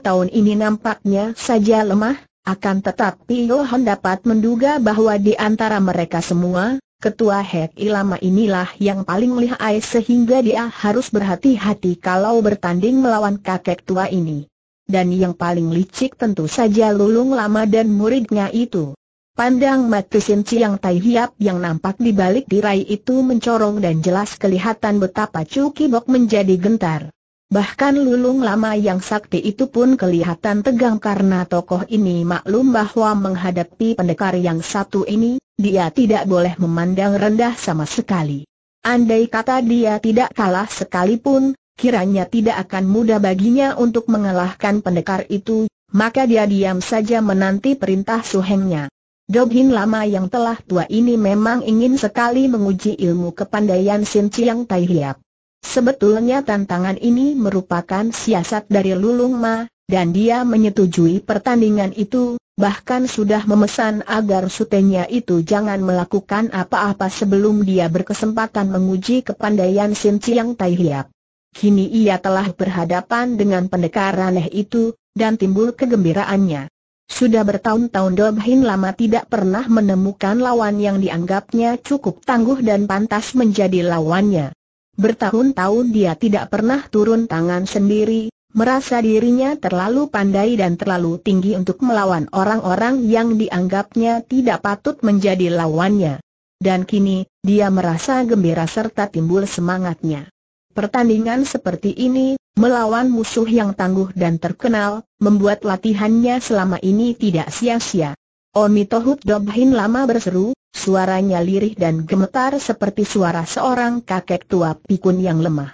tahun ini nampaknya saja lemah, akan tetapi Yohan dapat menduga bahwa di antara mereka semua, ketua Hek Ilama inilah yang paling lihai sehingga dia harus berhati-hati kalau bertanding melawan kakek tua ini. Dan yang paling licik tentu saja lulung lama dan muridnya itu. Pandang mati Sin Chiang Tai Hiap yang nampak di balik tirai itu mencorong dan jelas kelihatan betapa Chu bok menjadi gentar. Bahkan lulung lama yang sakti itu pun kelihatan tegang karena tokoh ini maklum bahwa menghadapi pendekar yang satu ini, dia tidak boleh memandang rendah sama sekali. Andai kata dia tidak kalah sekalipun, kiranya tidak akan mudah baginya untuk mengalahkan pendekar itu, maka dia diam saja menanti perintah suhengnya. Dobhin lama yang telah tua ini memang ingin sekali menguji ilmu kepandaian Sin Chiang Tai Hiap. Sebetulnya tantangan ini merupakan siasat dari Lulung Ma, dan dia menyetujui pertandingan itu, bahkan sudah memesan agar sutenya itu jangan melakukan apa-apa sebelum dia berkesempatan menguji kepandaian Sin Chiang Tai Hiap. Kini ia telah berhadapan dengan pendekar aneh itu, dan timbul kegembiraannya. Sudah bertahun-tahun Dobhin lama tidak pernah menemukan lawan yang dianggapnya cukup tangguh dan pantas menjadi lawannya. Bertahun-tahun dia tidak pernah turun tangan sendiri, merasa dirinya terlalu pandai dan terlalu tinggi untuk melawan orang-orang yang dianggapnya tidak patut menjadi lawannya. Dan kini, dia merasa gembira serta timbul semangatnya. Pertandingan seperti ini Melawan musuh yang tangguh dan terkenal, membuat latihannya selama ini tidak sia-sia. Omitohut Dobhin lama berseru, suaranya lirih dan gemetar seperti suara seorang kakek tua pikun yang lemah.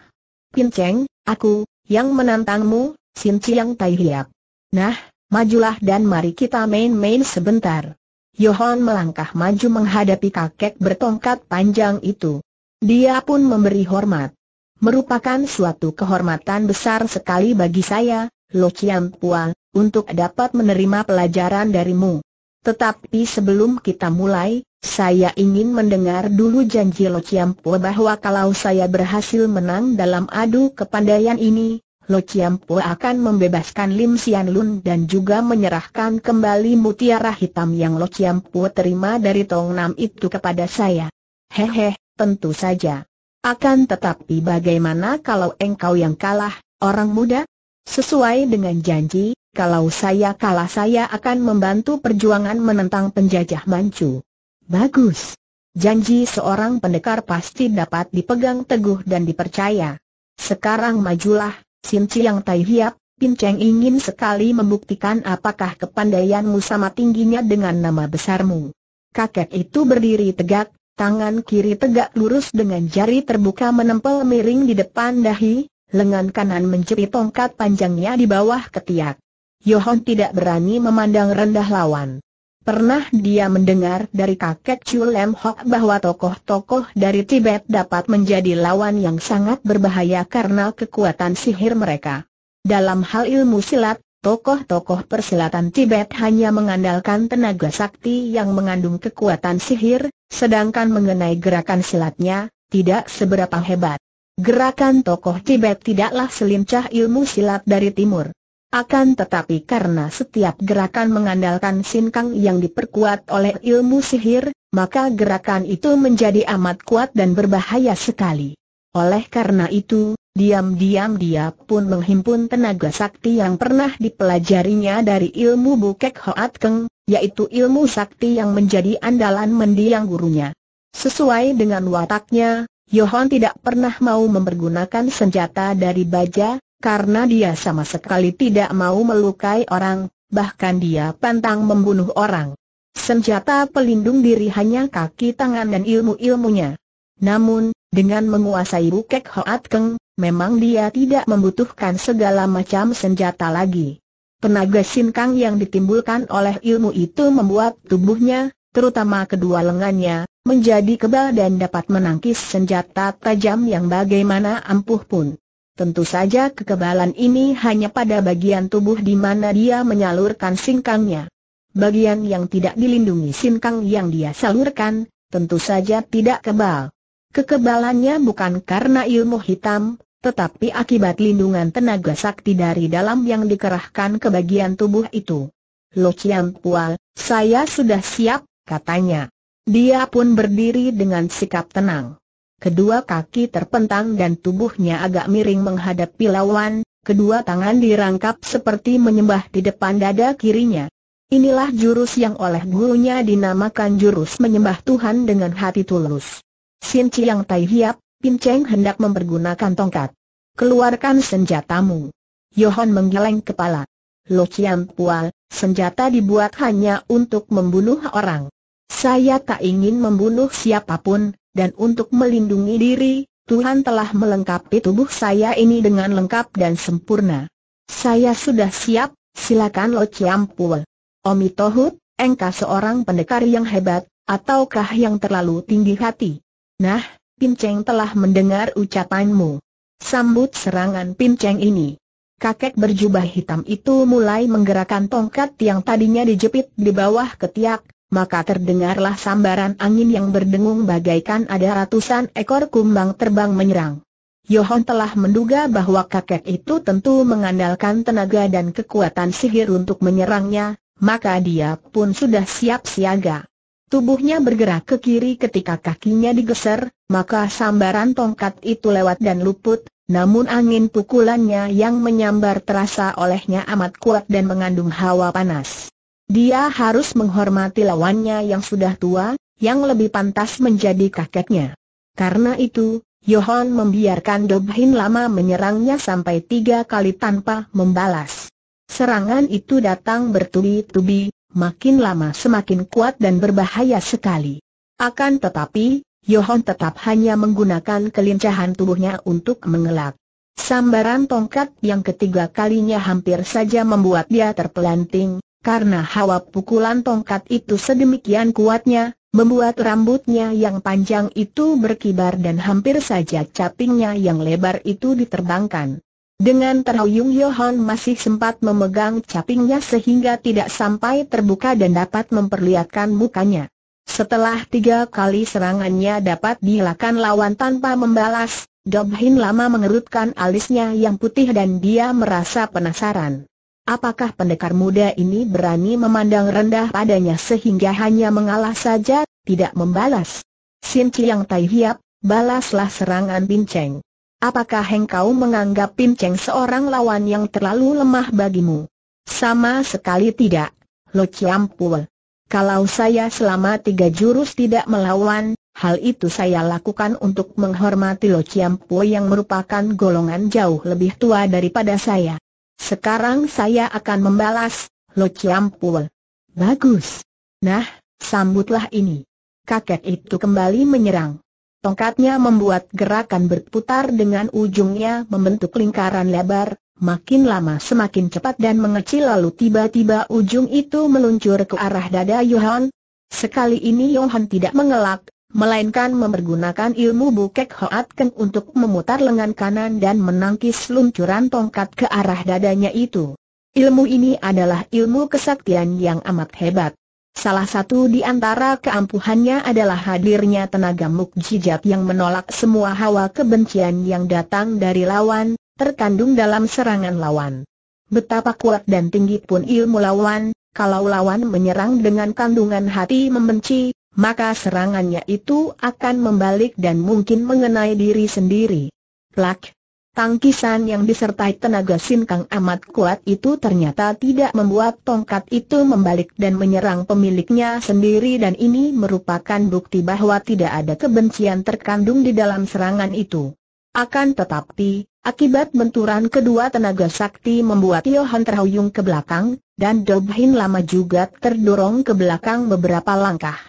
Pinceng, aku, yang menantangmu, Sin Chiang Tai Hiap. Nah, majulah dan mari kita main-main sebentar. Yohon melangkah maju menghadapi kakek bertongkat panjang itu. Dia pun memberi hormat. Merupakan suatu kehormatan besar sekali bagi saya, Lo Chiam Pua, untuk dapat menerima pelajaran darimu. Tetapi sebelum kita mulai, saya ingin mendengar dulu janji Lo Chiam Pua bahwa kalau saya berhasil menang dalam adu kepandaian ini, Lo Chiam Pua akan membebaskan Lim Sian Lun dan juga menyerahkan kembali mutiara hitam yang Lo Chiam Pua terima dari Tong Nam itu kepada saya. Hehe, tentu saja. Akan tetapi bagaimana kalau engkau yang kalah, orang muda? Sesuai dengan janji, kalau saya kalah saya akan membantu perjuangan menentang penjajah Manchu. Bagus. Janji seorang pendekar pasti dapat dipegang teguh dan dipercaya. Sekarang majulah, Sin Chiang Tai Hiap, Pin Cheng ingin sekali membuktikan apakah kepandaianmu sama tingginya dengan nama besarmu. Kakek itu berdiri tegak, Tangan kiri tegak lurus dengan jari terbuka menempel miring di depan dahi, lengan kanan mencuri tongkat panjangnya di bawah ketiak. Yohon tidak berani memandang rendah lawan. Pernah dia mendengar dari kakek Chu Lem Hok bahwa tokoh-tokoh dari Tibet dapat menjadi lawan yang sangat berbahaya karena kekuatan sihir mereka. Dalam hal ilmu silat, tokoh-tokoh persilatan Tibet hanya mengandalkan tenaga sakti yang mengandung kekuatan sihir, Sedangkan mengenai gerakan silatnya, tidak seberapa hebat. Gerakan tokoh Tibet tidaklah selincah ilmu silat dari timur. Akan tetapi karena setiap gerakan mengandalkan sinkang yang diperkuat oleh ilmu sihir, maka gerakan itu menjadi amat kuat dan berbahaya sekali. Oleh karena itu, diam-diam dia pun menghimpun tenaga sakti yang pernah dipelajarinya dari ilmu Bukek Hoat Keng, yaitu ilmu sakti yang menjadi andalan mendiang gurunya. Sesuai dengan wataknya, Yohan tidak pernah mau mempergunakan senjata dari baja, karena dia sama sekali tidak mau melukai orang, bahkan dia pantang membunuh orang. Senjata pelindung diri hanya kaki tangan dan ilmu-ilmunya. Namun, dengan menguasai Bukek Hoat Keng, memang dia tidak membutuhkan segala macam senjata lagi. Tenaga sinkang yang ditimbulkan oleh ilmu itu membuat tubuhnya, terutama kedua lengannya, menjadi kebal dan dapat menangkis senjata tajam yang bagaimana ampuh pun. Tentu saja kekebalan ini hanya pada bagian tubuh di mana dia menyalurkan sinkangnya. Bagian yang tidak dilindungi sinkang yang dia salurkan, tentu saja tidak kebal. Kekebalannya bukan karena ilmu hitam, tetapi akibat lindungan tenaga sakti dari dalam yang dikerahkan ke bagian tubuh itu. Lo Chiam Pual, saya sudah siap, katanya. Dia pun berdiri dengan sikap tenang. Kedua kaki terpentang dan tubuhnya agak miring menghadapi lawan, kedua tangan dirangkap seperti menyembah di depan dada kirinya. Inilah jurus yang oleh gurunya dinamakan jurus menyembah Tuhan dengan hati tulus. Sin Chiang Tai Hiap, Pin Cheng hendak mempergunakan tongkat. Keluarkan senjatamu. Yohan menggeleng kepala. Lo Chiang Pual, senjata dibuat hanya untuk membunuh orang. Saya tak ingin membunuh siapapun, dan untuk melindungi diri, Tuhan telah melengkapi tubuh saya ini dengan lengkap dan sempurna. Saya sudah siap, silakan Lo Chiang Pual. Omi Tohut, engkau seorang pendekar yang hebat, ataukah yang terlalu tinggi hati? Nah, Pinceng telah mendengar ucapanmu. Sambut serangan Pinceng ini. Kakek berjubah hitam itu mulai menggerakkan tongkat yang tadinya dijepit di bawah ketiak, maka terdengarlah sambaran angin yang berdengung bagaikan ada ratusan ekor kumbang terbang menyerang. Yohon telah menduga bahwa kakek itu tentu mengandalkan tenaga dan kekuatan sihir untuk menyerangnya, maka dia pun sudah siap siaga. Tubuhnya bergerak ke kiri ketika kakinya digeser, maka sambaran tongkat itu lewat dan luput, namun angin pukulannya yang menyambar terasa olehnya amat kuat dan mengandung hawa panas. Dia harus menghormati lawannya yang sudah tua, yang lebih pantas menjadi kakeknya. Karena itu, Yohan membiarkan Dobhin lama menyerangnya sampai tiga kali tanpa membalas. Serangan itu datang bertubi-tubi, makin lama semakin kuat dan berbahaya sekali. Akan tetapi, Yohon tetap hanya menggunakan kelincahan tubuhnya untuk mengelak. Sambaran tongkat yang ketiga kalinya hampir saja membuat dia terpelanting, karena hawa pukulan tongkat itu sedemikian kuatnya, membuat rambutnya yang panjang itu berkibar dan hampir saja capingnya yang lebar itu diterbangkan. Dengan terhuyung Johan masih sempat memegang capingnya sehingga tidak sampai terbuka dan dapat memperlihatkan mukanya. Setelah tiga kali serangannya dapat dilakukan lawan tanpa membalas, Dob lama mengerutkan alisnya yang putih dan dia merasa penasaran. Apakah pendekar muda ini berani memandang rendah padanya sehingga hanya mengalah saja, tidak membalas? Sin Chiang Tai Hiap, balaslah serangan Bin Cheng. Apakah engkau menganggap Pim Cheng seorang lawan yang terlalu lemah bagimu? Sama sekali tidak, Lo Chiam Pue. Kalau saya selama tiga jurus tidak melawan, hal itu saya lakukan untuk menghormati Lo Chiam Pue yang merupakan golongan jauh lebih tua daripada saya. Sekarang saya akan membalas, Lo Chiam Pue. Bagus. Nah, sambutlah ini. Kakek itu kembali menyerang. Tongkatnya membuat gerakan berputar dengan ujungnya membentuk lingkaran lebar, makin lama semakin cepat dan mengecil lalu tiba-tiba ujung itu meluncur ke arah dada Yohan. Sekali ini Yohan tidak mengelak, melainkan mempergunakan ilmu bukek Hoat Keng untuk memutar lengan kanan dan menangkis luncuran tongkat ke arah dadanya itu. Ilmu ini adalah ilmu kesaktian yang amat hebat. Salah satu di antara keampuhannya adalah hadirnya tenaga mukjizat yang menolak semua hawa kebencian yang datang dari lawan, terkandung dalam serangan lawan. Betapa kuat dan tinggi pun ilmu lawan, kalau lawan menyerang dengan kandungan hati membenci, maka serangannya itu akan membalik dan mungkin mengenai diri sendiri. Plak, Tangkisan yang disertai tenaga sinkang amat kuat itu ternyata tidak membuat tongkat itu membalik dan menyerang pemiliknya sendiri dan ini merupakan bukti bahwa tidak ada kebencian terkandung di dalam serangan itu. Akan tetapi, akibat benturan kedua tenaga sakti membuat Yohan terhuyung ke belakang, dan Dobhin lama juga terdorong ke belakang beberapa langkah.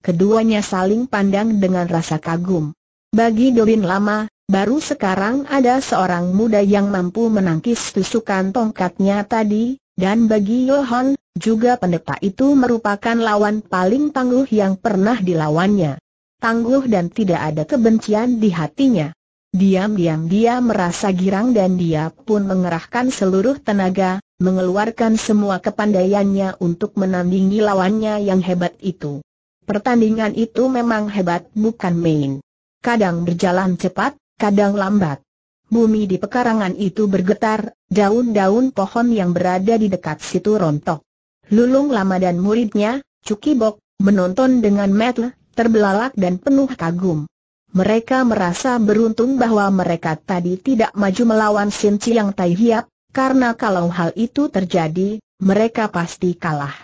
Keduanya saling pandang dengan rasa kagum. Bagi Dobin lama, Baru sekarang ada seorang muda yang mampu menangkis tusukan tongkatnya tadi, dan bagi Yohan, juga pendeta itu merupakan lawan paling tangguh yang pernah dilawannya. Tangguh dan tidak ada kebencian di hatinya. Diam-diam dia merasa girang dan dia pun mengerahkan seluruh tenaga, mengeluarkan semua kepandaiannya untuk menandingi lawannya yang hebat itu. Pertandingan itu memang hebat bukan main. Kadang berjalan cepat, kadang lambat. Bumi di pekarangan itu bergetar, daun-daun pohon yang berada di dekat situ rontok. Lulung Lama dan muridnya, Cukibok, menonton dengan metel, terbelalak dan penuh kagum. Mereka merasa beruntung bahwa mereka tadi tidak maju melawan Sin Chiang Tai Hiap, karena kalau hal itu terjadi, mereka pasti kalah.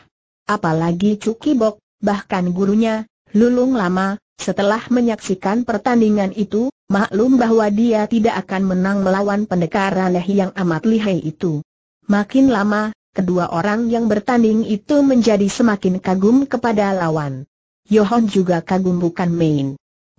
Apalagi Cukibok, bahkan gurunya, Lulung Lama, setelah menyaksikan pertandingan itu, maklum bahwa dia tidak akan menang melawan pendekar aneh yang amat lihai itu. Makin lama, kedua orang yang bertanding itu menjadi semakin kagum kepada lawan. Yohon juga kagum bukan main.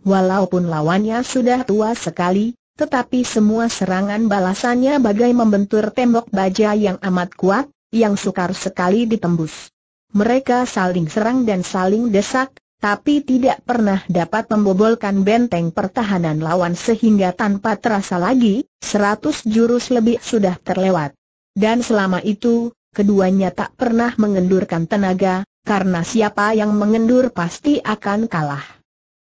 Walaupun lawannya sudah tua sekali, tetapi semua serangan balasannya bagai membentur tembok baja yang amat kuat, yang sukar sekali ditembus. Mereka saling serang dan saling desak, tapi tidak pernah dapat membobolkan benteng pertahanan lawan sehingga tanpa terasa lagi, seratus jurus lebih sudah terlewat. Dan selama itu, keduanya tak pernah mengendurkan tenaga, karena siapa yang mengendur pasti akan kalah.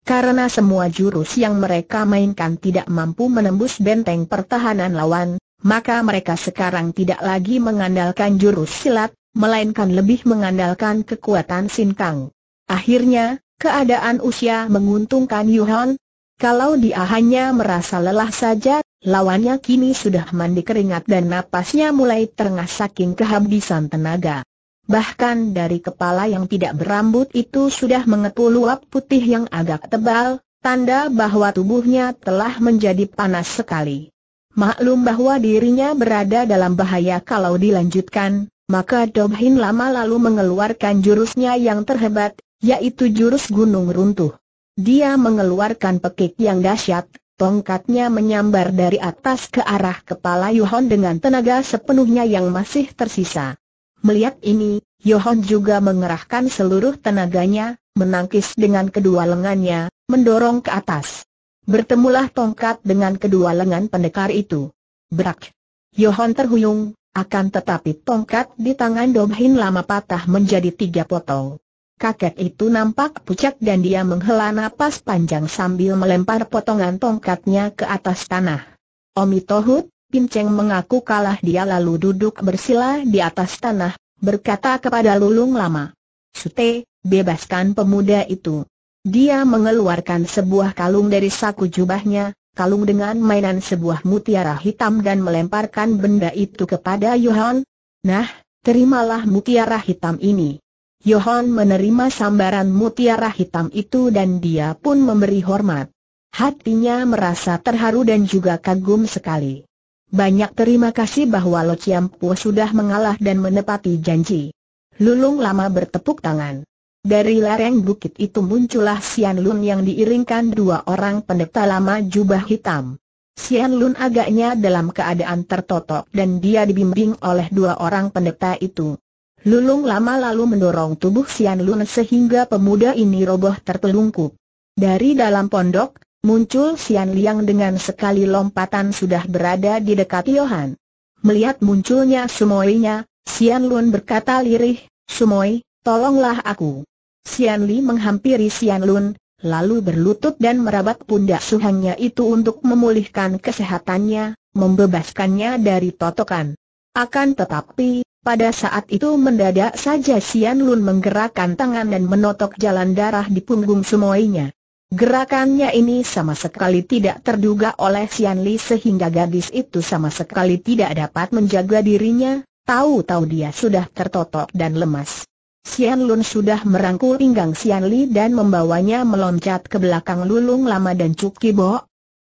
Karena semua jurus yang mereka mainkan tidak mampu menembus benteng pertahanan lawan, maka mereka sekarang tidak lagi mengandalkan jurus silat, melainkan lebih mengandalkan kekuatan sinkang. Akhirnya, Keadaan usia menguntungkan Yuhan. Kalau dia hanya merasa lelah saja, lawannya kini sudah mandi keringat dan napasnya mulai terengah saking kehabisan tenaga. Bahkan dari kepala yang tidak berambut itu sudah mengepul luap putih yang agak tebal, tanda bahwa tubuhnya telah menjadi panas sekali. Maklum bahwa dirinya berada dalam bahaya kalau dilanjutkan, maka Dobhin lama lalu mengeluarkan jurusnya yang terhebat, yaitu jurus gunung runtuh. Dia mengeluarkan pekik yang dahsyat, tongkatnya menyambar dari atas ke arah kepala Yohon dengan tenaga sepenuhnya yang masih tersisa. Melihat ini, Yohon juga mengerahkan seluruh tenaganya, menangkis dengan kedua lengannya, mendorong ke atas. Bertemulah tongkat dengan kedua lengan pendekar itu. Berak. Yohon terhuyung, akan tetapi tongkat di tangan Dobhin lama patah menjadi tiga potong. Kakek itu nampak pucat dan dia menghela napas panjang sambil melempar potongan tongkatnya ke atas tanah. Omi Tohut, Pinceng mengaku kalah dia lalu duduk bersila di atas tanah, berkata kepada Lulung Lama. Sute, bebaskan pemuda itu. Dia mengeluarkan sebuah kalung dari saku jubahnya, kalung dengan mainan sebuah mutiara hitam dan melemparkan benda itu kepada Yohan. Nah, terimalah mutiara hitam ini. Yohan menerima sambaran mutiara hitam itu dan dia pun memberi hormat. Hatinya merasa terharu dan juga kagum sekali. Banyak terima kasih bahwa Lo Chiampu sudah mengalah dan menepati janji. Lulung lama bertepuk tangan. Dari lereng bukit itu muncullah Sian Lun yang diiringkan dua orang pendeta lama jubah hitam. Sian Lun agaknya dalam keadaan tertotok dan dia dibimbing oleh dua orang pendeta itu. Lulung lama lalu mendorong tubuh Sian Lun sehingga pemuda ini roboh tertelungkup. Dari dalam pondok, muncul Sian Liang dengan sekali lompatan sudah berada di dekat Yohan. Melihat munculnya Sumoinya, Sian Lun berkata lirih, Sumoi, tolonglah aku. Sian Li menghampiri Sian Lun, lalu berlutut dan merabat pundak suhangnya itu untuk memulihkan kesehatannya, membebaskannya dari totokan. Akan tetapi, pada saat itu mendadak saja Sian Lun menggerakkan tangan dan menotok jalan darah di punggung semuanya. Gerakannya ini sama sekali tidak terduga oleh Sian Li sehingga gadis itu sama sekali tidak dapat menjaga dirinya, tahu-tahu dia sudah tertotok dan lemas. Sian Lun sudah merangkul pinggang Sian Li dan membawanya meloncat ke belakang Lulung Lama dan Cuk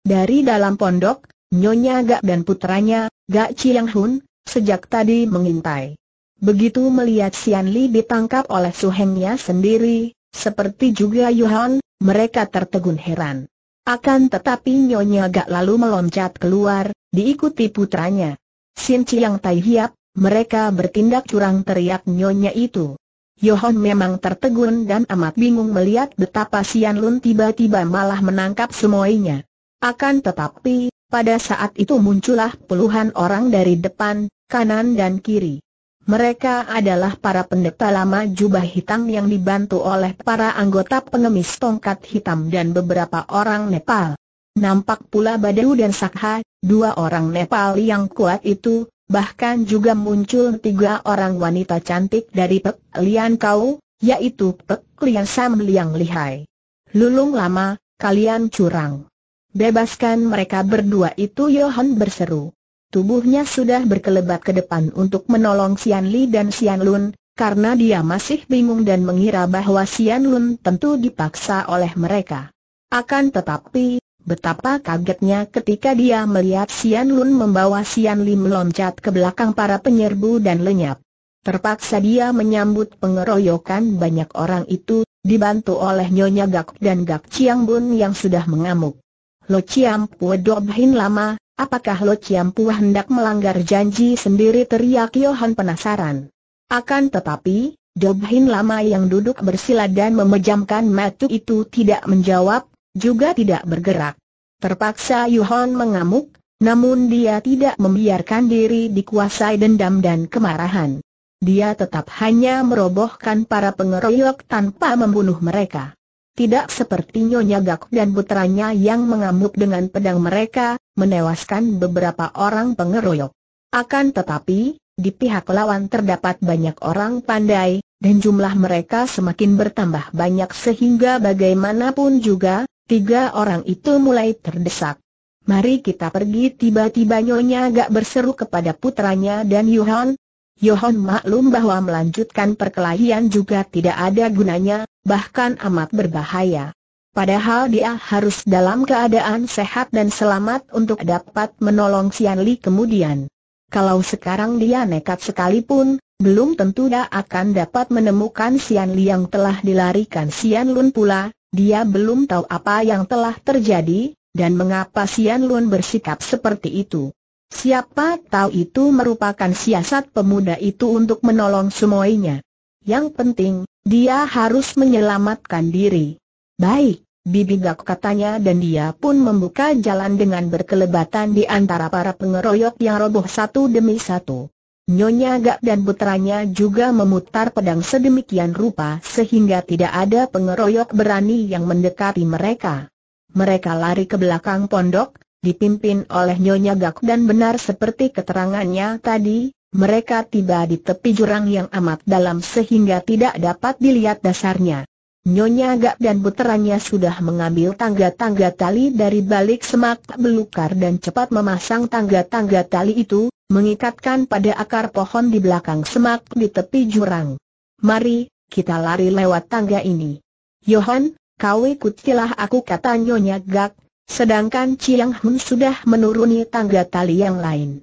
Dari dalam pondok, Nyonya Gak dan putranya, Gak Chiang Hun, sejak tadi mengintai. Begitu melihat Sian Li ditangkap oleh suhengnya sendiri, seperti juga Yuhan, mereka tertegun heran. Akan tetapi Nyonya Gak lalu meloncat keluar, diikuti putranya. Sin Chiang Tai Hiap, mereka bertindak curang teriak Nyonya itu. Yohon memang tertegun dan amat bingung melihat betapa Sian Lun tiba-tiba malah menangkap semuanya. Akan tetapi, pada saat itu muncullah puluhan orang dari depan, kanan dan kiri. Mereka adalah para pendeta lama jubah hitam yang dibantu oleh para anggota pengemis tongkat hitam dan beberapa orang Nepal. Nampak pula Badu dan Sakha, dua orang Nepal yang kuat itu, bahkan juga muncul tiga orang wanita cantik dari Pek Lian Kau, yaitu Pek Lian Sam Liang Lihai. Lulung lama, kalian curang. Bebaskan mereka berdua itu Yohan berseru. Tubuhnya sudah berkelebat ke depan untuk menolong Xian Li dan Xian Lun, karena dia masih bingung dan mengira bahwa Xian Lun tentu dipaksa oleh mereka. Akan tetapi, betapa kagetnya ketika dia melihat Xian Lun membawa Xian Li meloncat ke belakang para penyerbu dan lenyap. Terpaksa dia menyambut pengeroyokan banyak orang itu, dibantu oleh Nyonya Gak dan Gak Chiang Bun yang sudah mengamuk. Lo Chiang Pue Dob Hin lama, Apakah Lo Chiam Pua hendak melanggar janji sendiri teriak Yohan penasaran. Akan tetapi, Dobhin lama yang duduk bersila dan memejamkan matu itu tidak menjawab, juga tidak bergerak. Terpaksa Yohan mengamuk, namun dia tidak membiarkan diri dikuasai dendam dan kemarahan. Dia tetap hanya merobohkan para pengeroyok tanpa membunuh mereka tidak seperti Nyonya Gak dan putranya yang mengamuk dengan pedang mereka, menewaskan beberapa orang pengeroyok. Akan tetapi, di pihak lawan terdapat banyak orang pandai, dan jumlah mereka semakin bertambah banyak sehingga bagaimanapun juga, tiga orang itu mulai terdesak. Mari kita pergi tiba-tiba Nyonya Gak berseru kepada putranya dan Yuhan, Yohon maklum bahwa melanjutkan perkelahian juga tidak ada gunanya, bahkan amat berbahaya. Padahal dia harus dalam keadaan sehat dan selamat untuk dapat menolong Sian Li kemudian. Kalau sekarang dia nekat sekalipun, belum tentu dia akan dapat menemukan Sian Li yang telah dilarikan Sian Lun pula, dia belum tahu apa yang telah terjadi, dan mengapa Sian Lun bersikap seperti itu. Siapa tahu itu merupakan siasat pemuda itu untuk menolong semuanya. Yang penting, dia harus menyelamatkan diri. Baik, Bibi Gak katanya dan dia pun membuka jalan dengan berkelebatan di antara para pengeroyok yang roboh satu demi satu. Nyonya Gak dan putranya juga memutar pedang sedemikian rupa sehingga tidak ada pengeroyok berani yang mendekati mereka. Mereka lari ke belakang pondok, dipimpin oleh Nyonya Gak dan benar seperti keterangannya tadi, mereka tiba di tepi jurang yang amat dalam sehingga tidak dapat dilihat dasarnya. Nyonya Gak dan puterannya sudah mengambil tangga-tangga tali dari balik semak belukar dan cepat memasang tangga-tangga tali itu, mengikatkan pada akar pohon di belakang semak di tepi jurang. Mari, kita lari lewat tangga ini. Yohan, kau ikutilah aku kata Nyonya Gak, Sedangkan Chiang Hun sudah menuruni tangga tali yang lain.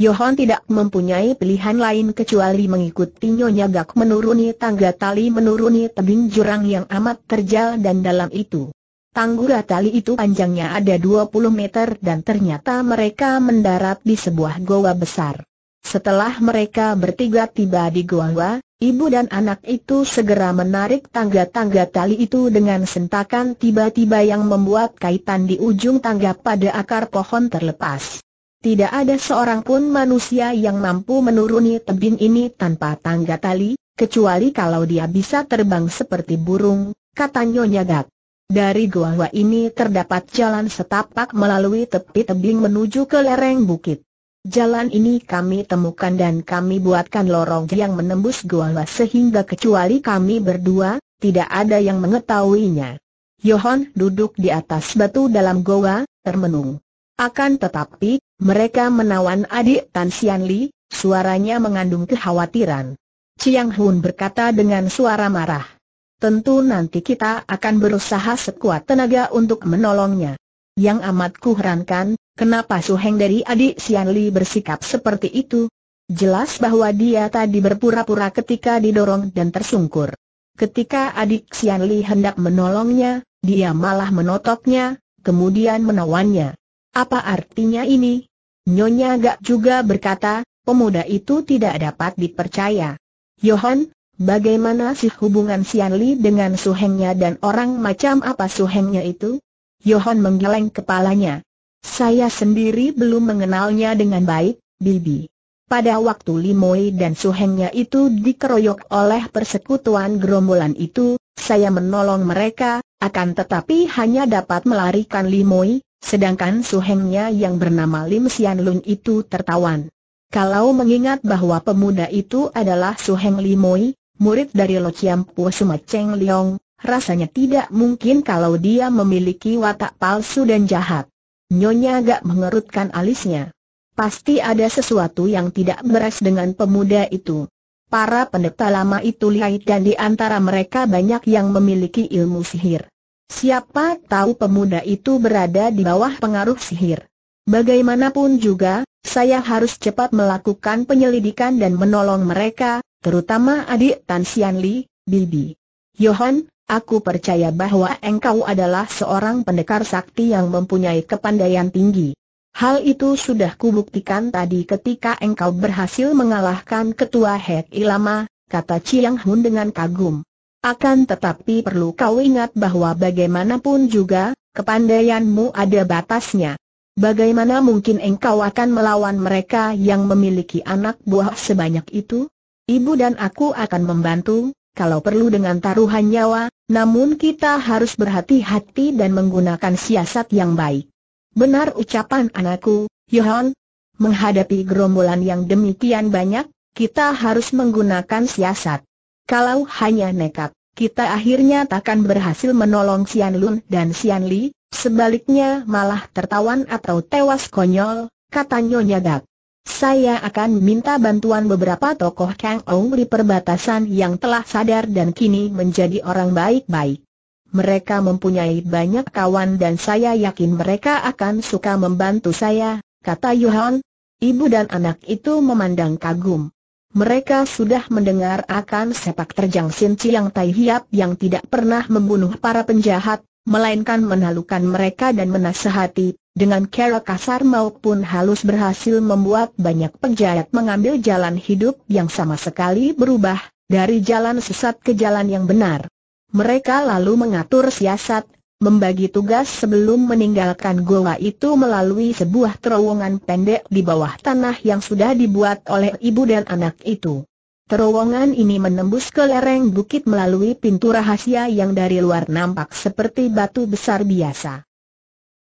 Yohan tidak mempunyai pilihan lain kecuali mengikuti Nyonya Gak menuruni tangga tali menuruni tebing jurang yang amat terjal dan dalam itu. Tanggura tali itu panjangnya ada 20 meter dan ternyata mereka mendarat di sebuah goa besar. Setelah mereka bertiga tiba di gua, ibu dan anak itu segera menarik tangga-tangga tali itu dengan sentakan tiba-tiba yang membuat kaitan di ujung tangga pada akar pohon terlepas. Tidak ada seorang pun manusia yang mampu menuruni tebing ini tanpa tangga tali, kecuali kalau dia bisa terbang seperti burung, kata Nyonya Gak. Dari gua ini terdapat jalan setapak melalui tepi tebing menuju ke lereng bukit. Jalan ini kami temukan dan kami buatkan lorong yang menembus gua sehingga kecuali kami berdua, tidak ada yang mengetahuinya. Yohan duduk di atas batu dalam goa, termenung. Akan tetapi, mereka menawan adik Tan Sian Li, suaranya mengandung kekhawatiran. Chiang Hun berkata dengan suara marah. Tentu nanti kita akan berusaha sekuat tenaga untuk menolongnya. Yang amat kuherankan, kenapa Su Heng dari adik Sian Li bersikap seperti itu? Jelas bahwa dia tadi berpura-pura ketika didorong dan tersungkur. Ketika adik Sian Li hendak menolongnya, dia malah menotoknya, kemudian menawannya. Apa artinya ini? Nyonya Gak juga berkata, pemuda itu tidak dapat dipercaya. Yohan, bagaimana sih hubungan Sian Li dengan Hengnya dan orang macam apa Su Hengnya itu? Yohan menggeleng kepalanya. Saya sendiri belum mengenalnya dengan baik, Bibi. Pada waktu Limoi dan Suhengnya itu dikeroyok oleh persekutuan gerombolan itu, saya menolong mereka, akan tetapi hanya dapat melarikan Limoi, sedangkan Suhengnya yang bernama Lim Sian Lun itu tertawan. Kalau mengingat bahwa pemuda itu adalah Suheng Limoi, murid dari Lo Chiam Pu Sumaceng Leong, Rasanya tidak mungkin kalau dia memiliki watak palsu dan jahat. Nyonya agak mengerutkan alisnya. Pasti ada sesuatu yang tidak beres dengan pemuda itu. Para pendeta lama itu lihat dan di antara mereka banyak yang memiliki ilmu sihir. Siapa tahu pemuda itu berada di bawah pengaruh sihir. Bagaimanapun juga, saya harus cepat melakukan penyelidikan dan menolong mereka, terutama adik Tan Xian Li, Bibi. Johan, Aku percaya bahwa engkau adalah seorang pendekar sakti yang mempunyai kepandaian tinggi. Hal itu sudah kubuktikan tadi ketika engkau berhasil mengalahkan ketua Hek Ilama, kata Chiang Hun dengan kagum. Akan tetapi perlu kau ingat bahwa bagaimanapun juga, kepandaianmu ada batasnya. Bagaimana mungkin engkau akan melawan mereka yang memiliki anak buah sebanyak itu? Ibu dan aku akan membantu, kalau perlu dengan taruhan nyawa, namun kita harus berhati-hati dan menggunakan siasat yang baik. Benar ucapan anakku, Yohan. Menghadapi gerombolan yang demikian banyak, kita harus menggunakan siasat. Kalau hanya nekat, kita akhirnya takkan berhasil menolong Sian Lun dan Sian Li, sebaliknya malah tertawan atau tewas konyol, kata Nyonya Gak. Saya akan minta bantuan beberapa tokoh Kang Ong di perbatasan yang telah sadar dan kini menjadi orang baik-baik. Mereka mempunyai banyak kawan dan saya yakin mereka akan suka membantu saya, kata Yohan. Ibu dan anak itu memandang kagum. Mereka sudah mendengar akan sepak terjang Sin Chiang Tai Hiap yang tidak pernah membunuh para penjahat, melainkan menalukan mereka dan menasehati dengan cara kasar maupun halus berhasil membuat banyak penjahat mengambil jalan hidup yang sama sekali berubah, dari jalan sesat ke jalan yang benar. Mereka lalu mengatur siasat, membagi tugas sebelum meninggalkan goa itu melalui sebuah terowongan pendek di bawah tanah yang sudah dibuat oleh ibu dan anak itu. Terowongan ini menembus ke lereng bukit melalui pintu rahasia yang dari luar nampak seperti batu besar biasa.